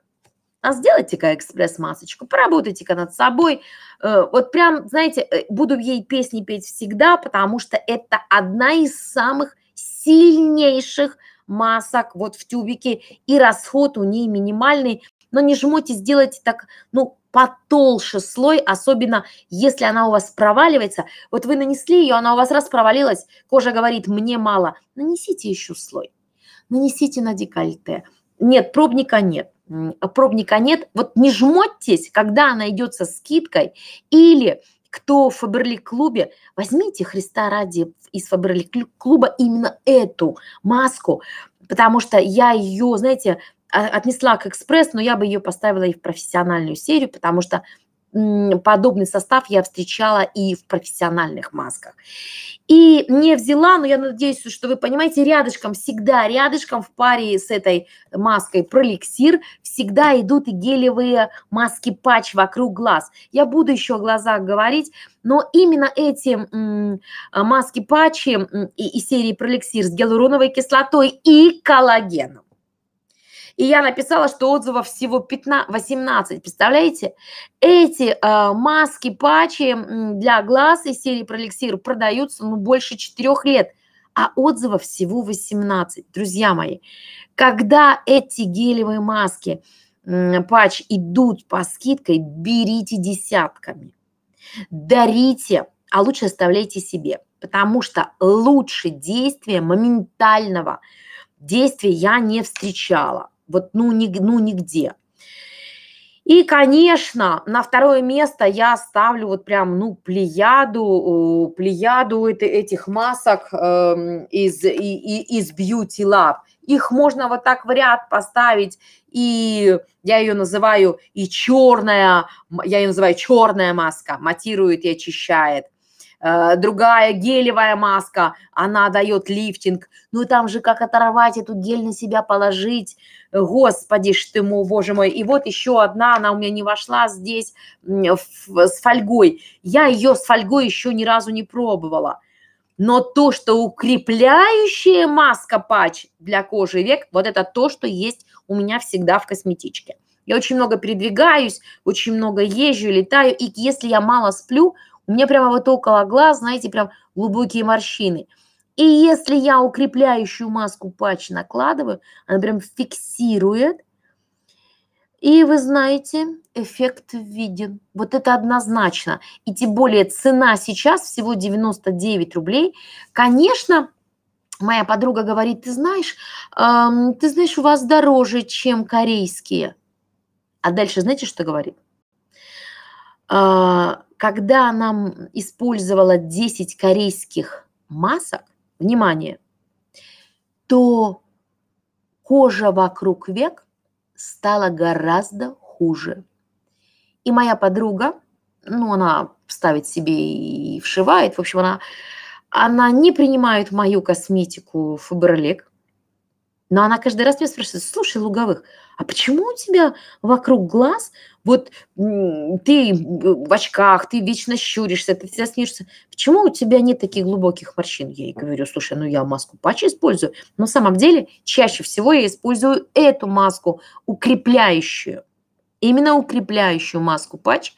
а сделайте-ка экспресс-масочку, поработайте-ка над собой. Э, вот прям, знаете, э, буду ей песни петь всегда, потому что это одна из самых сильнейших – масок вот в тюбике, и расход у ней минимальный, но не жмуйте, сделайте так, ну, потолще слой, особенно если она у вас проваливается. Вот вы нанесли ее, она у вас раз провалилась, кожа говорит, мне мало. Нанесите еще слой, нанесите на декольте. Нет, пробника нет пробника нет, вот не жмотьтесь, когда она идет со скидкой или кто в Фаберлик-клубе, возьмите Христа ради из Фаберлик-клуба именно эту маску, потому что я ее, знаете, отнесла к экспресс, но я бы ее поставила и в профессиональную серию, потому что подобный состав я встречала и в профессиональных масках. И не взяла, но я надеюсь, что вы понимаете, рядышком, всегда рядышком в паре с этой маской проликсир всегда идут и гелевые маски патч вокруг глаз. Я буду еще о глазах говорить, но именно эти маски патчи и, серии проликсир с гиалуроновой кислотой и коллагеном и я написала, что отзывов всего 15, 18, представляете? Эти э, маски, патчи для глаз из серии Проликсир продаются ну, больше 4 лет, а отзывов всего 18. Друзья мои, когда эти гелевые маски, э, патч идут по скидкой, берите десятками, дарите, а лучше оставляйте себе, потому что лучше действие моментального действия я не встречала. Вот ну, ни, ну нигде. И, конечно, на второе место я ставлю вот прям, ну, плеяду, плеяду этих масок эм, из, из Beauty Lab. Их можно вот так в ряд поставить, и я ее называю и черная, я ее называю черная маска, матирует и очищает. Э, другая гелевая маска, она дает лифтинг. Ну там же как оторвать эту гель на себя положить. Господи что ему, боже мой. И вот еще одна, она у меня не вошла здесь с фольгой. Я ее с фольгой еще ни разу не пробовала. Но то, что укрепляющая маска патч для кожи век, вот это то, что есть у меня всегда в косметичке. Я очень много передвигаюсь, очень много езжу, летаю, и если я мало сплю, мне прямо вот около глаз, знаете, прям глубокие морщины. И если я укрепляющую маску патч накладываю, она прям фиксирует. И вы знаете, эффект виден. Вот это однозначно. И тем более цена сейчас всего 99 рублей. Конечно, моя подруга говорит, ты знаешь, эм, ты знаешь, у вас дороже, чем корейские. А дальше знаете, что говорит? А, когда она использовала 10 корейских масок, внимание, то кожа вокруг век стала гораздо хуже. И моя подруга, ну, она ставит себе и вшивает, в общем, она, она не принимает мою косметику Фаберлик, но она каждый раз меня спрашивает, слушай, Луговых, а почему у тебя вокруг глаз, вот ты в очках, ты вечно щуришься, ты всегда смеешься, почему у тебя нет таких глубоких морщин? Я ей говорю, слушай, ну я маску патча использую, но на самом деле чаще всего я использую эту маску, укрепляющую именно укрепляющую маску патч.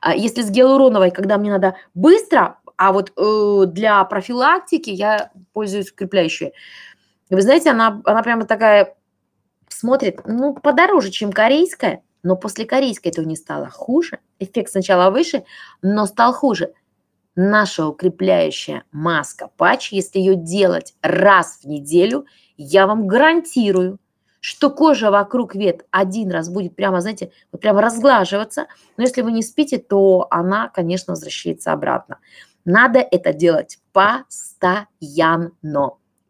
А если с гиалуроновой, когда мне надо быстро, а вот э, для профилактики я пользуюсь укрепляющей вы знаете, она, она прямо такая смотрит, ну, подороже, чем корейская, но после корейской это не стало хуже. Эффект сначала выше, но стал хуже. Наша укрепляющая маска патч, если ее делать раз в неделю, я вам гарантирую, что кожа вокруг вет один раз будет прямо, знаете, вот прямо разглаживаться. Но если вы не спите, то она, конечно, возвращается обратно. Надо это делать постоянно.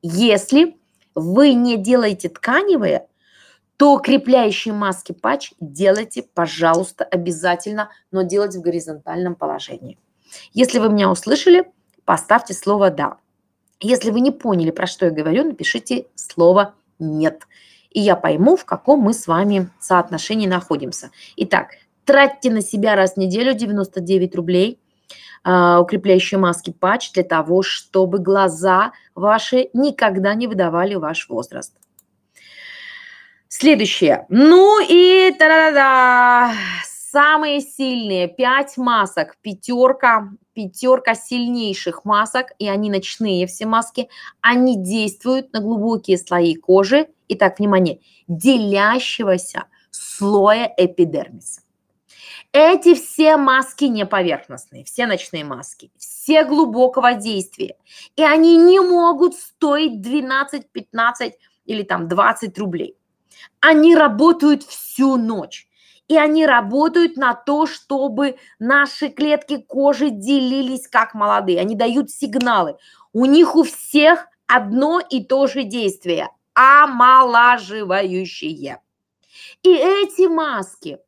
Если вы не делаете тканевые, то крепляющие маски патч делайте, пожалуйста, обязательно, но делать в горизонтальном положении. Если вы меня услышали, поставьте слово «да». Если вы не поняли, про что я говорю, напишите слово «нет». И я пойму, в каком мы с вами соотношении находимся. Итак, тратьте на себя раз в неделю 99 рублей – а, укрепляющие маски патч для того, чтобы глаза ваши никогда не выдавали ваш возраст. Следующее. Ну и та-да-да! Самые сильные. Пять масок. Пятерка. Пятерка сильнейших масок. И они ночные все маски. Они действуют на глубокие слои кожи. Итак, внимание. Делящегося слоя эпидермиса. Эти все маски не поверхностные, все ночные маски, все глубокого действия. И они не могут стоить 12, 15 или там 20 рублей. Они работают всю ночь. И они работают на то, чтобы наши клетки кожи делились как молодые. Они дают сигналы. У них у всех одно и то же действие – омолаживающее. И эти маски –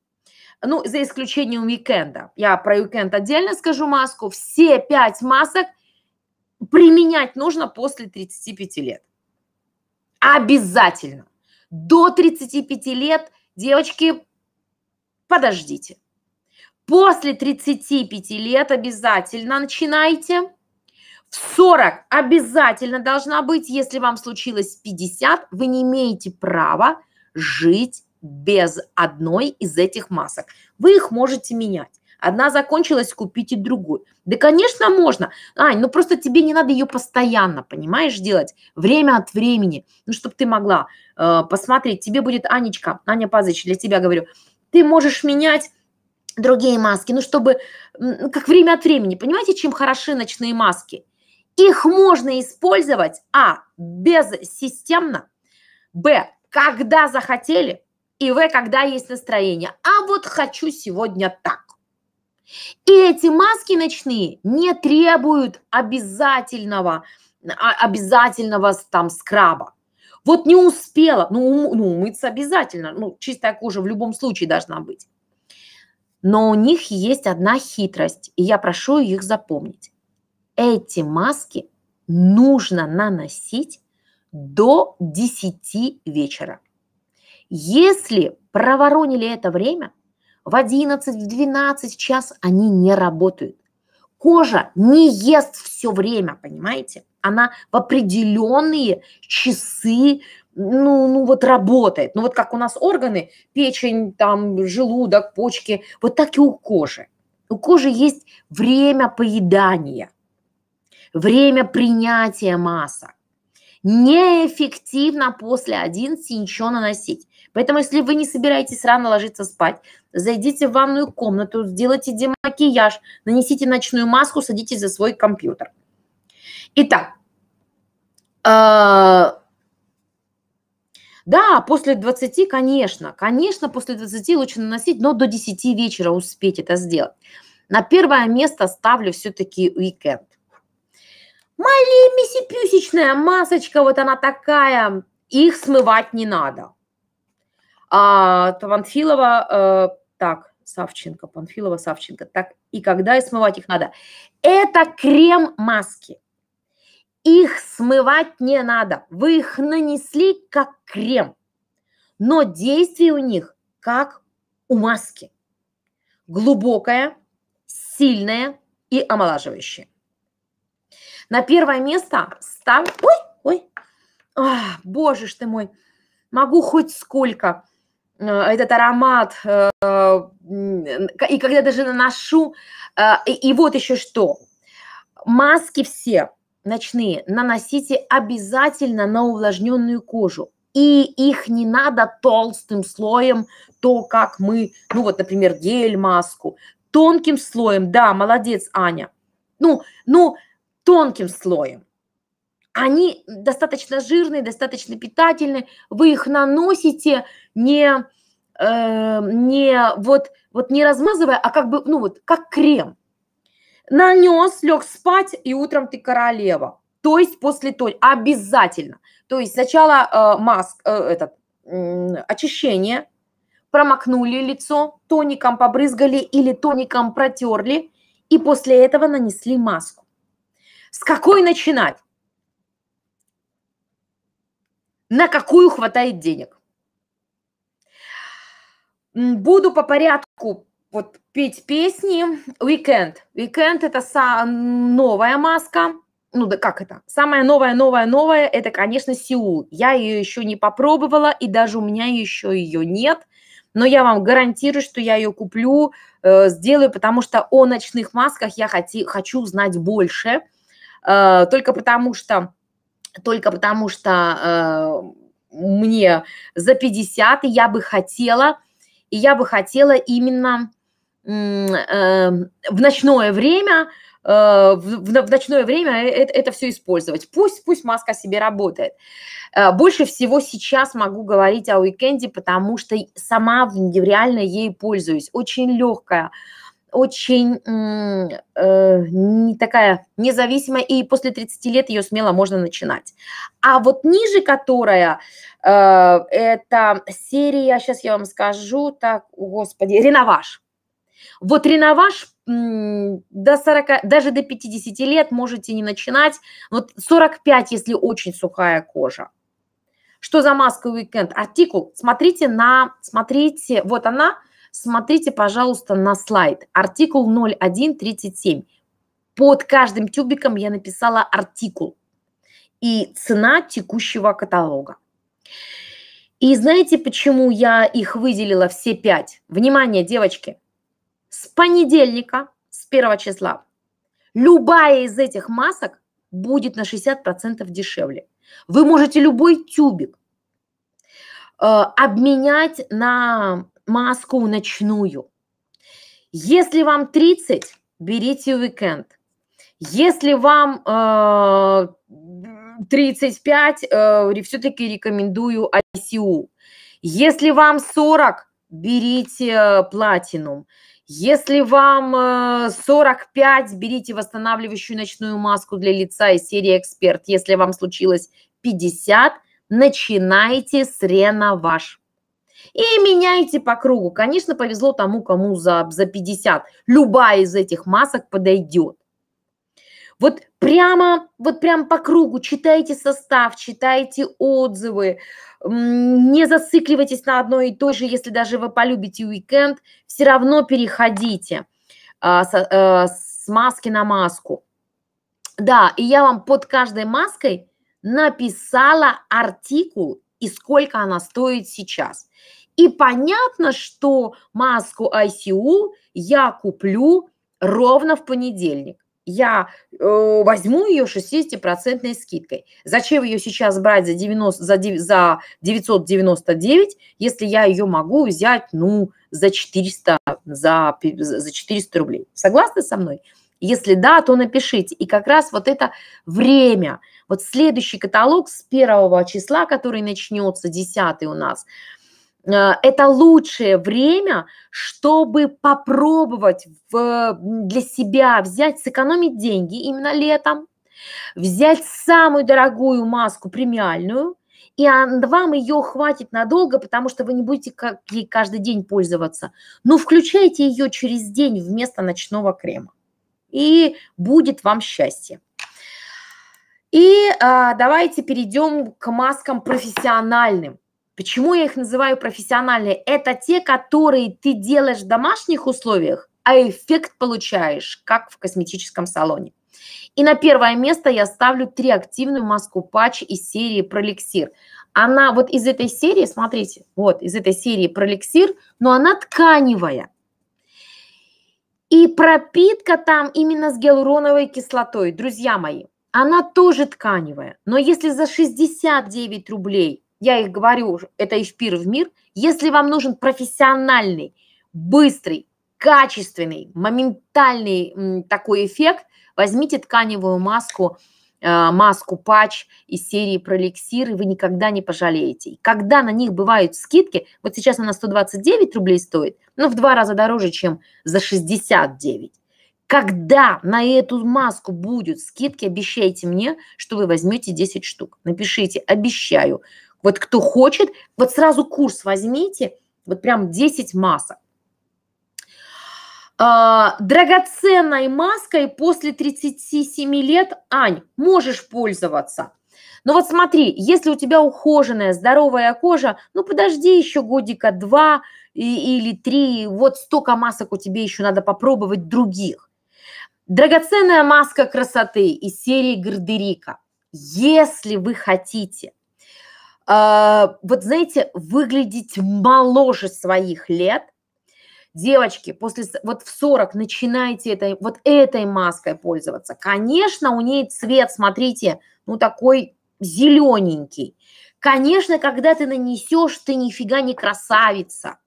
ну, за исключением уикенда. Я про уикенд отдельно скажу маску. Все пять масок применять нужно после 35 лет. Обязательно. До 35 лет, девочки, подождите. После 35 лет обязательно начинайте. В 40 обязательно должна быть, если вам случилось 50, вы не имеете права жить без одной из этих масок. Вы их можете менять. Одна закончилась, купите другую. Да, конечно, можно. Ань, ну просто тебе не надо ее постоянно, понимаешь, делать. Время от времени. Ну, чтобы ты могла э, посмотреть. Тебе будет, Анечка, Аня Пазыч, для тебя говорю, ты можешь менять другие маски, ну, чтобы, ну, как время от времени. Понимаете, чем хороши ночные маски? Их можно использовать, а, безсистемно, б, когда захотели, и В, когда есть настроение. А вот хочу сегодня так. И эти маски ночные не требуют обязательного, а, обязательного там скраба. Вот не успела, ну, ум, ну умыться обязательно, ну чистая кожа в любом случае должна быть. Но у них есть одна хитрость, и я прошу их запомнить. Эти маски нужно наносить до 10 вечера. Если проворонили это время, в 11, в 12 час они не работают. Кожа не ест все время, понимаете? Она в определенные часы ну, ну вот работает. Ну вот как у нас органы, печень, там, желудок, почки, вот так и у кожи. У кожи есть время поедания, время принятия масса. Неэффективно после 11 ничего наносить. Поэтому, если вы не собираетесь рано ложиться спать, зайдите в ванную комнату, сделайте демакияж, нанесите ночную маску, садитесь за свой компьютер. Итак, а, да, после 20, конечно, конечно, после 20 лучше наносить, но до 10 вечера успеть это сделать. На первое место ставлю все-таки уикенд. Малимиси пюсечная масочка, вот она такая, их смывать не надо. А Панфилова, э, так, Савченко, Панфилова, Савченко. Так, и когда и смывать их надо? Это крем-маски. Их смывать не надо. Вы их нанесли как крем, но действие у них как у маски. Глубокое, сильное и омолаживающее. На первое место ставлю... Ой, ой, Ах, боже ж ты мой, могу хоть сколько. Э, этот аромат, э, и когда даже наношу, э, и, вот еще что, маски все ночные наносите обязательно на увлажненную кожу, и их не надо толстым слоем, то, как мы, ну вот, например, гель-маску, тонким слоем, да, молодец, Аня, ну, ну, тонким слоем, они достаточно жирные, достаточно питательные, вы их наносите не, э, не вот, вот не размазывая, а как бы, ну вот, как крем. Нанес, лег спать, и утром ты королева. То есть после той, обязательно. То есть сначала э, маск, э, этот, э, очищение, промокнули лицо, тоником побрызгали или тоником протерли, и после этого нанесли маску. С какой начинать? на какую хватает денег. Буду по порядку вот петь песни. Weekend. Weekend – это новая маска. Ну да как это? Самая новая, новая, новая – это, конечно, Сеул. Я ее еще не попробовала, и даже у меня еще ее нет. Но я вам гарантирую, что я ее куплю, э, сделаю, потому что о ночных масках я хоти, хочу знать больше. Э, только потому что только потому, что э, мне за 50, и я бы хотела, и я бы хотела именно э, в ночное время э, в, в, в ночное время э, э, это, это все использовать. Пусть, пусть маска себе работает. Больше всего сейчас могу говорить о уикенде, потому что сама реально ей пользуюсь. Очень легкая, очень э, не такая независимая, и после 30 лет ее смело можно начинать. А вот ниже которая, э, это серия, сейчас я вам скажу, так, о, господи, «Реноваж». Вот «Реноваж» до 40, даже до 50 лет можете не начинать. Вот 45, если очень сухая кожа. Что за маска уикенд? Артикул. Смотрите на, смотрите, вот она – смотрите, пожалуйста, на слайд. Артикул 0137. Под каждым тюбиком я написала артикул и цена текущего каталога. И знаете, почему я их выделила все пять? Внимание, девочки, с понедельника, с первого числа, любая из этих масок будет на 60% дешевле. Вы можете любой тюбик э, обменять на маску ночную. Если вам 30, берите уикенд. Если вам э, 35, э, все-таки рекомендую ICU. Если вам 40, берите э, платинум. Если вам 45, э, берите восстанавливающую ночную маску для лица из серии «Эксперт». Если вам случилось 50, начинайте с рена ваш. И меняйте по кругу. Конечно, повезло тому, кому за, за 50. Любая из этих масок подойдет. Вот прямо, вот прямо по кругу читайте состав, читайте отзывы, не зацикливайтесь на одной и той же, если даже вы полюбите уикенд, все равно переходите а, с, а, с маски на маску. Да, и я вам под каждой маской написала артикул и сколько она стоит сейчас. И понятно, что маску ICU я куплю ровно в понедельник. Я э, возьму ее 60% скидкой. Зачем ее сейчас брать за, 90, за, 9, за 999, если я ее могу взять ну, за, 400, за, за 400 рублей? Согласны со мной? Если да, то напишите. И как раз вот это время, вот следующий каталог с первого числа, который начнется, 10 у нас, э, это лучшее время, чтобы попробовать в, для себя взять, сэкономить деньги именно летом, взять самую дорогую маску премиальную, и а, вам ее хватит надолго, потому что вы не будете ей каждый день пользоваться. Но включайте ее через день вместо ночного крема и будет вам счастье. И а, давайте перейдем к маскам профессиональным. Почему я их называю профессиональные? Это те, которые ты делаешь в домашних условиях, а эффект получаешь, как в косметическом салоне. И на первое место я ставлю триактивную маску патч из серии Проликсир. Она вот из этой серии, смотрите, вот из этой серии Проликсир, но она тканевая. И пропитка там именно с гиалуроновой кислотой, друзья мои, она тоже тканевая. Но если за 69 рублей, я их говорю, это Ишпир в мир, если вам нужен профессиональный, быстрый, качественный, моментальный такой эффект, возьмите тканевую маску – Э, маску патч из серии про и вы никогда не пожалеете. И когда на них бывают скидки, вот сейчас она 129 рублей стоит, но ну, в два раза дороже, чем за 69. Когда на эту маску будут скидки, обещайте мне, что вы возьмете 10 штук. Напишите, обещаю. Вот кто хочет, вот сразу курс возьмите, вот прям 10 масок. А, драгоценной маской после 37 лет, Ань, можешь пользоваться. Но вот смотри, если у тебя ухоженная, здоровая кожа, ну подожди еще годика два или три, вот столько масок у тебя еще надо попробовать других. Драгоценная маска красоты из серии Гардерика. Если вы хотите, э, вот знаете, выглядеть моложе своих лет – Девочки, после, вот в 40 начинайте этой, вот этой маской пользоваться. Конечно, у ней цвет, смотрите, ну такой зелененький. Конечно, когда ты нанесешь, ты нифига не красавица.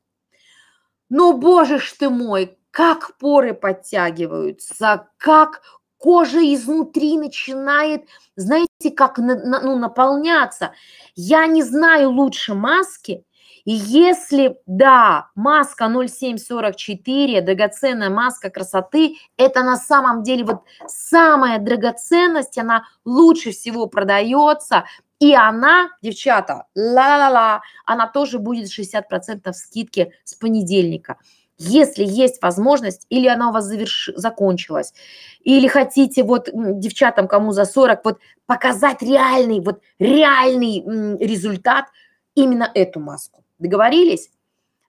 Но, боже ж ты мой, как поры подтягиваются, как кожа изнутри начинает, знаете, как на, на, ну, наполняться. Я не знаю лучше маски, и если, да, маска 0,744, драгоценная маска красоты, это на самом деле вот самая драгоценность, она лучше всего продается, и она, девчата, ла-ла-ла, она тоже будет 60% скидки с понедельника. Если есть возможность, или она у вас заверш... закончилась, или хотите вот девчатам, кому за 40, вот показать реальный, вот реальный результат, именно эту маску. Договорились?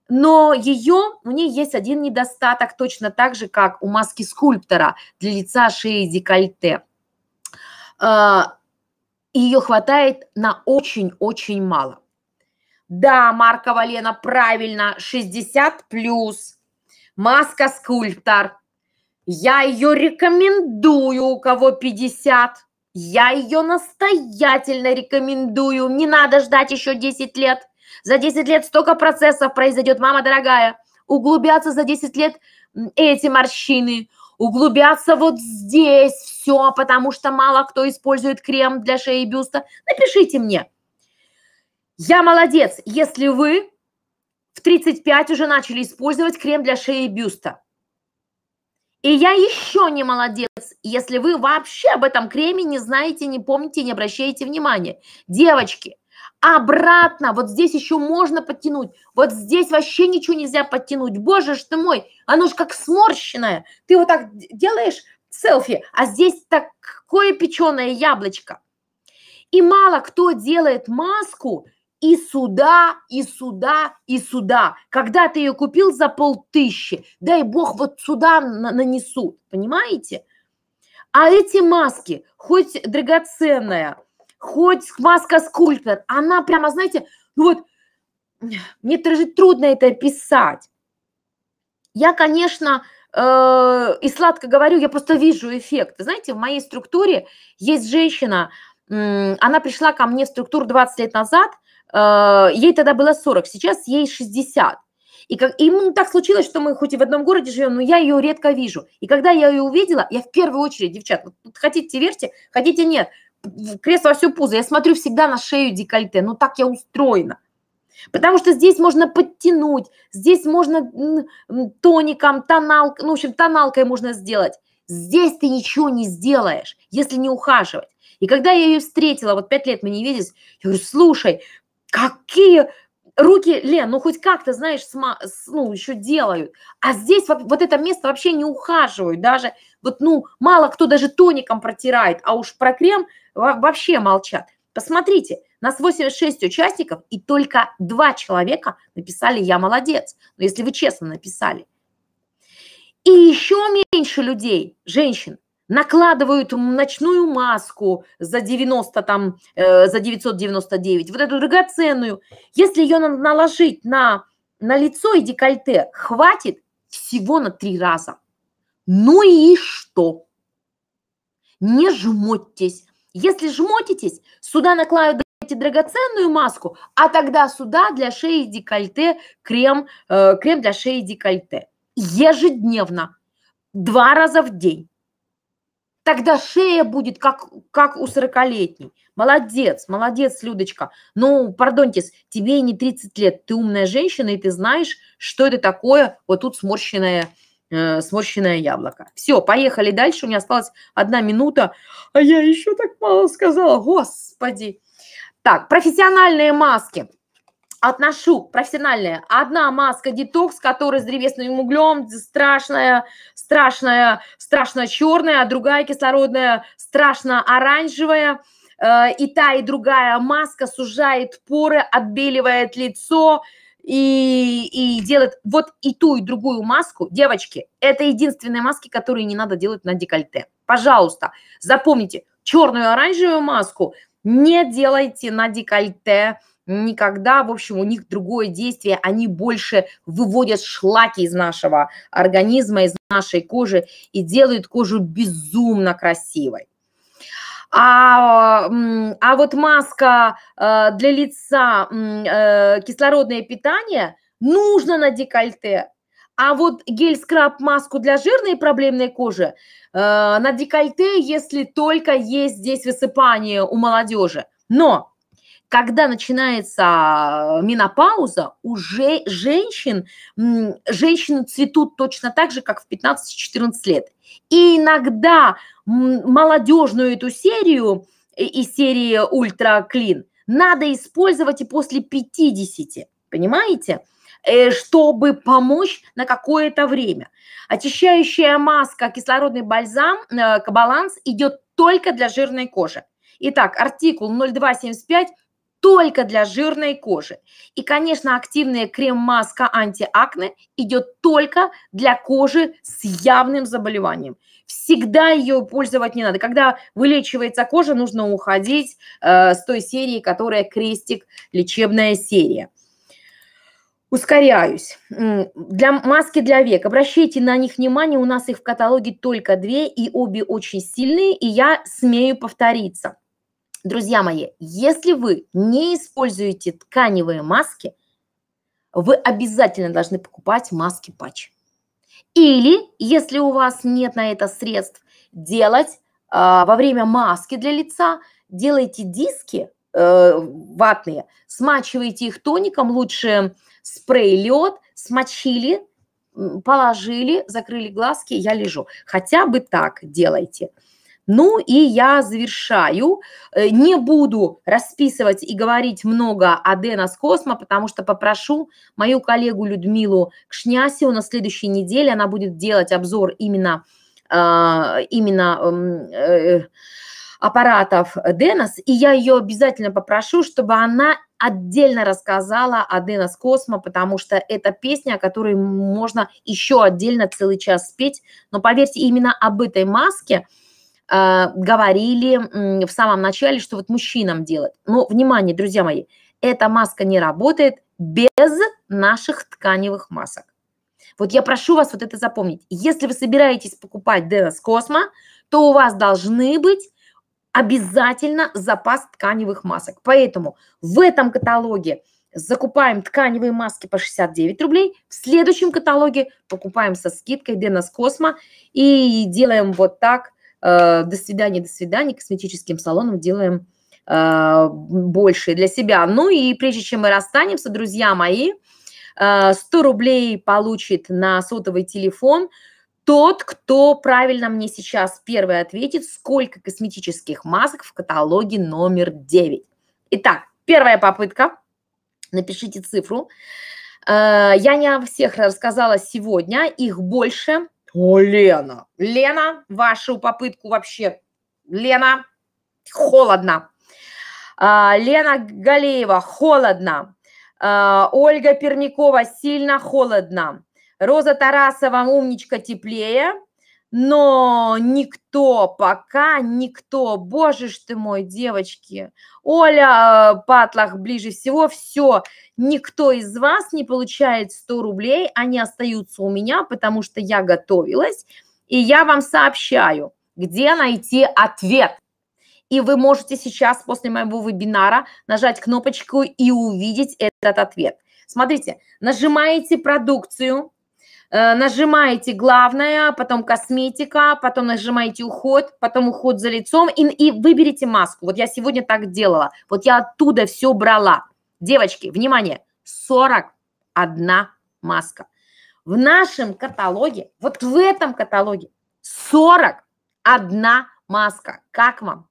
Но ее, у нее есть один недостаток, точно так же, как у маски скульптора для лица, шеи, декольте. А, ее хватает на очень-очень мало. Да, Марка Валена, правильно, 60 плюс, маска скульптор. Я ее рекомендую, у кого 50. Я ее настоятельно рекомендую. Не надо ждать еще 10 лет. За 10 лет столько процессов произойдет, мама дорогая. Углубятся за 10 лет эти морщины, углубятся вот здесь все, потому что мало кто использует крем для шеи и бюста. Напишите мне. Я молодец, если вы в 35 уже начали использовать крем для шеи и бюста. И я еще не молодец, если вы вообще об этом креме не знаете, не помните, не обращаете внимания. Девочки – обратно, вот здесь еще можно подтянуть, вот здесь вообще ничего нельзя подтянуть, боже ж ты мой, оно же как сморщенное, ты вот так делаешь селфи, а здесь такое печеное яблочко. И мало кто делает маску и сюда, и сюда, и сюда. Когда ты ее купил за полтыщи, дай бог вот сюда нанесут, понимаете? А эти маски, хоть драгоценная, хоть маска скульптор, она прямо, знаете, ну вот, мне даже трудно это писать. Я, конечно, э, и сладко говорю, я просто вижу эффект. Знаете, в моей структуре есть женщина, э, она пришла ко мне в структуру 20 лет назад, э, ей тогда было 40, сейчас ей 60. И, как, и ну, так случилось, что мы хоть и в одном городе живем, но я ее редко вижу. И когда я ее увидела, я в первую очередь, девчат, вот хотите верьте, хотите нет, кресло во всю пузо. Я смотрю всегда на шею декольте, ну так я устроена. Потому что здесь можно подтянуть, здесь можно тоником, тоналкой, ну, в общем, тоналкой можно сделать. Здесь ты ничего не сделаешь, если не ухаживать. И когда я ее встретила, вот пять лет мы не виделись, я говорю, слушай, какие руки, Лен, ну хоть как-то, знаешь, сма, ну, еще делают. А здесь вот, вот это место вообще не ухаживают даже. Вот, ну, мало кто даже тоником протирает, а уж про крем вообще молчат. Посмотрите, нас 86 участников, и только два человека написали «я молодец», Но ну, если вы честно написали. И еще меньше людей, женщин, накладывают ночную маску за 90 там, э, за 999, вот эту драгоценную. Если ее надо наложить на, на лицо и декольте, хватит всего на три раза. Ну и что? Не жмотьтесь, если жмотитесь, сюда накладывают эти драгоценную маску, а тогда сюда для шеи и декольте крем, э, крем для шеи и декольте. Ежедневно, два раза в день. Тогда шея будет как, как у 40-летней. Молодец, молодец, Людочка. Ну, пардонтис, тебе не 30 лет, ты умная женщина, и ты знаешь, что это такое вот тут сморщенная Э, сморщенное яблоко. Все, поехали дальше. У меня осталась одна минута, а я еще так мало сказала. Господи. Так, профессиональные маски отношу профессиональная. Одна маска детокс, которая с древесным углем, страшная, страшная, страшно черная, а другая кислородная, страшно оранжевая. Э, и та, и другая маска сужает поры, отбеливает лицо, и, и делает вот и ту, и другую маску. Девочки, это единственные маски, которые не надо делать на декольте. Пожалуйста, запомните, черную оранжевую маску не делайте на декольте никогда. В общем, у них другое действие. Они больше выводят шлаки из нашего организма, из нашей кожи и делают кожу безумно красивой. А, а вот маска э, для лица, э, кислородное питание нужно на декольте. А вот гель-скраб-маску для жирной и проблемной кожи э, на декольте, если только есть здесь высыпание у молодежи. Но когда начинается менопауза, у же, женщин, женщины цветут точно так же, как в 15-14 лет. И иногда молодежную эту серию э, из серии Ультра Клин надо использовать и после 50, понимаете? Э, чтобы помочь на какое-то время. Очищающая маска, кислородный бальзам, э, баланс идет только для жирной кожи. Итак, артикул 0275 только для жирной кожи. И, конечно, активная крем-маска антиакне идет только для кожи с явным заболеванием. Всегда ее пользовать не надо. Когда вылечивается кожа, нужно уходить э, с той серии, которая крестик, лечебная серия. Ускоряюсь. Для маски для век. Обращайте на них внимание, у нас их в каталоге только две, и обе очень сильные, и я смею повториться – Друзья мои, если вы не используете тканевые маски, вы обязательно должны покупать маски-патч. Или, если у вас нет на это средств, делать э, во время маски для лица, делайте диски э, ватные, смачивайте их тоником, лучше спрей лед, смочили, положили, закрыли глазки, я лежу. Хотя бы так делайте. Ну и я завершаю. Э, не буду расписывать и говорить много о Денос Космо, потому что попрошу мою коллегу Людмилу Кшнясеву на следующей неделе. Она будет делать обзор именно, а, именно эм, э, аппаратов Денос, и я ее обязательно попрошу, чтобы она отдельно рассказала о Денос Космо, потому что это песня, о которой можно еще отдельно целый час спеть. Но поверьте, именно об этой маске – а, говорили в самом начале, что вот мужчинам делать. Но, внимание, друзья мои, эта маска не работает без наших тканевых масок. Вот я прошу вас вот это запомнить. Если вы собираетесь покупать Денос Космо, то у вас должны быть обязательно запас тканевых масок. Поэтому в этом каталоге закупаем тканевые маски по 69 рублей, в следующем каталоге покупаем со скидкой Денос Космо и делаем вот так Э, до свидания, до свидания, косметическим салоном делаем э, больше для себя. Ну и прежде чем мы расстанемся, друзья мои, 100 э, рублей получит на сотовый телефон тот, кто правильно мне сейчас первый ответит, сколько косметических масок в каталоге номер 9. Итак, первая попытка. Напишите цифру. Я не о всех рассказала сегодня, их больше. О, Лена. Лена, вашу попытку вообще. Лена, холодно. А, Лена Галеева, холодно. А, Ольга Пермякова, сильно холодно. Роза Тарасова, умничка, теплее но никто пока, никто, боже ж ты мой, девочки, Оля э, Патлах ближе всего, все, никто из вас не получает 100 рублей, они остаются у меня, потому что я готовилась, и я вам сообщаю, где найти ответ. И вы можете сейчас после моего вебинара нажать кнопочку и увидеть этот ответ. Смотрите, нажимаете продукцию – Э, нажимаете главное, потом косметика, потом нажимаете уход, потом уход за лицом и, и выберите маску. Вот я сегодня так делала. Вот я оттуда все брала. Девочки, внимание, 41 маска. В нашем каталоге, вот в этом каталоге 41 маска. Как вам?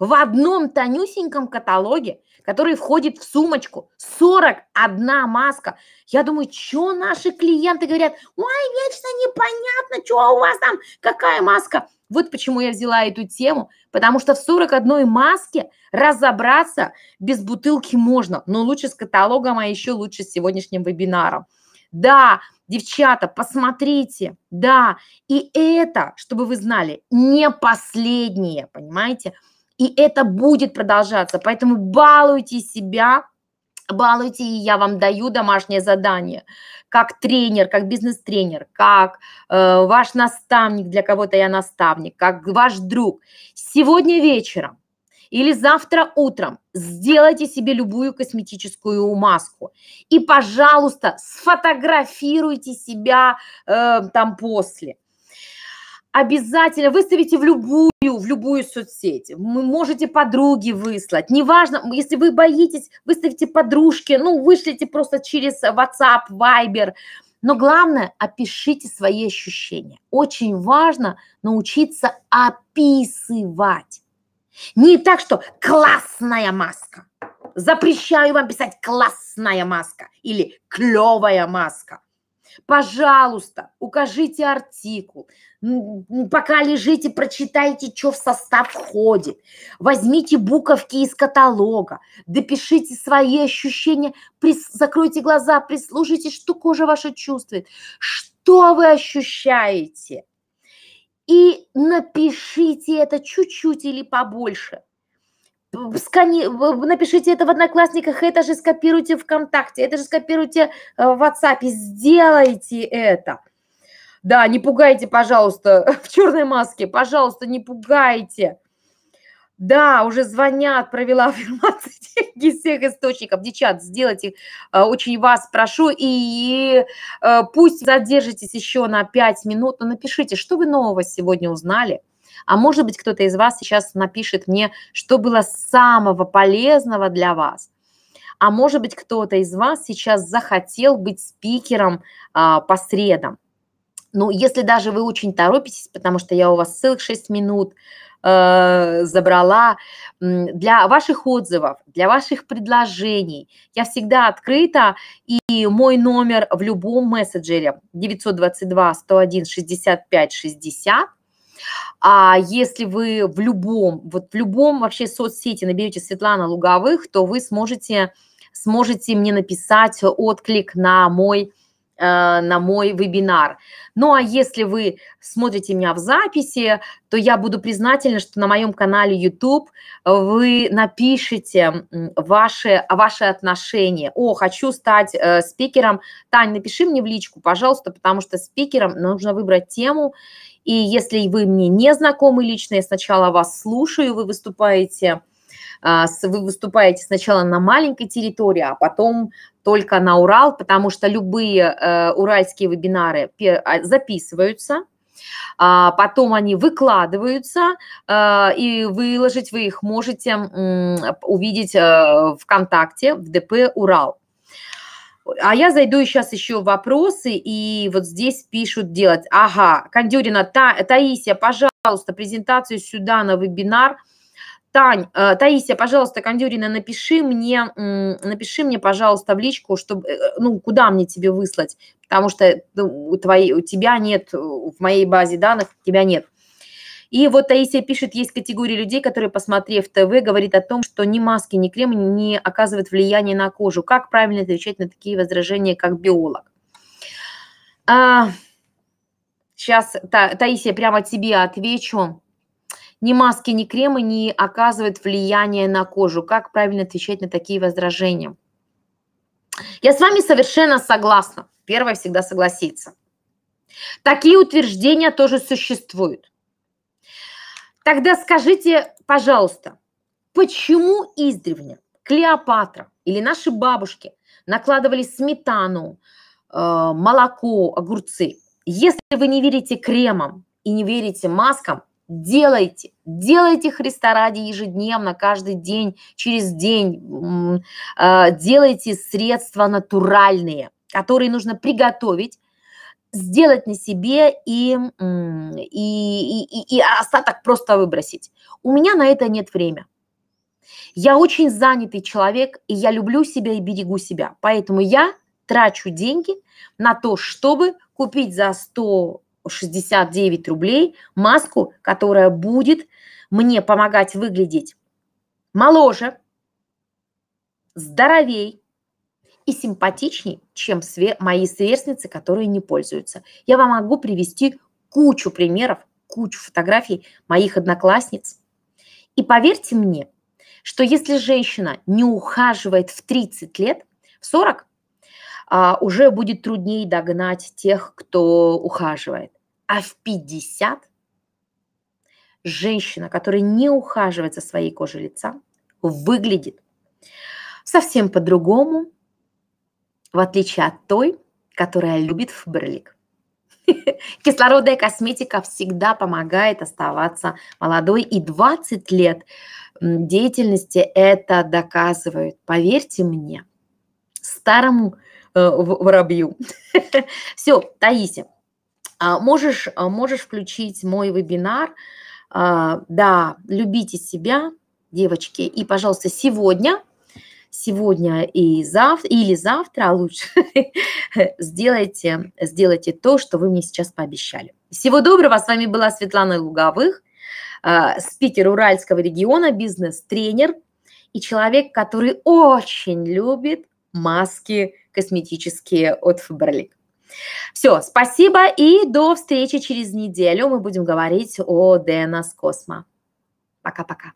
в одном тонюсеньком каталоге, который входит в сумочку, 41 маска. Я думаю, что наши клиенты говорят, ой, вечно непонятно, что у вас там, какая маска. Вот почему я взяла эту тему, потому что в 41 маске разобраться без бутылки можно, но лучше с каталогом, а еще лучше с сегодняшним вебинаром. Да, девчата, посмотрите, да, и это, чтобы вы знали, не последнее, понимаете? И это будет продолжаться. Поэтому балуйте себя, балуйте, и я вам даю домашнее задание. Как тренер, как бизнес-тренер, как э, ваш наставник, для кого-то я наставник, как ваш друг. Сегодня вечером или завтра утром сделайте себе любую косметическую маску. И, пожалуйста, сфотографируйте себя э, там после обязательно выставите в любую, в любую соцсеть. Вы можете подруги выслать. Неважно, если вы боитесь, выставьте подружки. ну, вышлите просто через WhatsApp, Viber. Но главное, опишите свои ощущения. Очень важно научиться описывать. Не так, что классная маска. Запрещаю вам писать классная маска или клевая маска. Пожалуйста, укажите артикул. Пока лежите, прочитайте, что в состав входит. Возьмите буковки из каталога, допишите свои ощущения, прис... закройте глаза, прислушайтесь, что кожа ваша чувствует, что вы ощущаете. И напишите это чуть-чуть или побольше – скани... напишите это в Одноклассниках, это же скопируйте ВКонтакте, это же скопируйте э, в WhatsApp, сделайте это. Да, не пугайте, пожалуйста, в черной маске, пожалуйста, не пугайте. Да, уже звонят, провела аффирмации из всех источников. Девчат, сделайте, э, очень вас прошу. И э, пусть задержитесь еще на 5 минут, но напишите, что вы нового сегодня узнали – а может быть, кто-то из вас сейчас напишет мне, что было самого полезного для вас. А может быть, кто-то из вас сейчас захотел быть спикером а, по средам. Ну, если даже вы очень торопитесь, потому что я у вас целых 6 минут э, забрала, для ваших отзывов, для ваших предложений я всегда открыта, и мой номер в любом мессенджере 922 101 65 60 а если вы в любом, вот в любом вообще соцсети наберете Светлана Луговых, то вы сможете, сможете мне написать отклик на мой Э, на мой вебинар. Ну а если вы смотрите меня в записи, то я буду признательна, что на моем канале YouTube вы напишите ваши, ваши отношения. О, хочу стать э, спикером. Тань, напиши мне в личку, пожалуйста, потому что спикером нужно выбрать тему. И если вы мне не знакомы лично, я сначала вас слушаю, вы выступаете а, вы выступаете сначала на маленькой территории, а потом только на Урал, потому что любые э, уральские вебинары а, записываются, а потом они выкладываются, э, и выложить вы их можете увидеть э, ВКонтакте в ДП «Урал». А я зайду сейчас еще в вопросы, и вот здесь пишут делать. Ага, Кондюрина, Та, Таисия, пожалуйста, презентацию сюда на вебинар – Тань, э, Таисия, пожалуйста, Кондюрина, напиши мне, напиши мне, пожалуйста, в личку, чтобы, э, ну, куда мне тебе выслать, потому что ну, у, твоей, у тебя нет, э, в моей базе данных тебя нет. И вот Таисия пишет, есть категория людей, которые, посмотрев ТВ, говорит о том, что ни маски, ни крем не оказывают влияния на кожу. Как правильно отвечать на такие возражения, как биолог? А, сейчас, Таисия, прямо тебе отвечу. Ни маски, ни кремы не оказывают влияния на кожу. Как правильно отвечать на такие возражения? Я с вами совершенно согласна. Первое всегда согласится. Такие утверждения тоже существуют. Тогда скажите, пожалуйста, почему издревле Клеопатра или наши бабушки накладывали сметану, э, молоко, огурцы? Если вы не верите кремам и не верите маскам, делайте, делайте Христа ради ежедневно, каждый день, через день, а, делайте средства натуральные, которые нужно приготовить, сделать на себе и, и, и, и остаток просто выбросить. У меня на это нет времени. Я очень занятый человек, и я люблю себя и берегу себя. Поэтому я трачу деньги на то, чтобы купить за 100 69 рублей маску, которая будет мне помогать выглядеть моложе, здоровей и симпатичней, чем све- мои сверстницы, которые не пользуются. Я вам могу привести кучу примеров, кучу фотографий моих одноклассниц. И поверьте мне, что если женщина не ухаживает в 30 лет, в 40 а, уже будет труднее догнать тех, кто ухаживает. А в 50 женщина, которая не ухаживает за своей кожей лица, выглядит совсем по-другому, в отличие от той, которая любит фаберлик. Кислородная косметика всегда помогает оставаться молодой, и 20 лет деятельности это доказывают. Поверьте мне, старому Э, воробью. Все, Таисия, а, можешь, а, можешь включить мой вебинар. А, да, любите себя, девочки. И, пожалуйста, сегодня, сегодня и завтра, или завтра, а лучше, сделайте, сделайте то, что вы мне сейчас пообещали. Всего доброго. С вами была Светлана Луговых, спикер Уральского региона, бизнес-тренер и человек, который очень любит маски косметические от Фаберлик. Все, спасибо и до встречи через неделю. Мы будем говорить о Дэнас Космо. Пока-пока.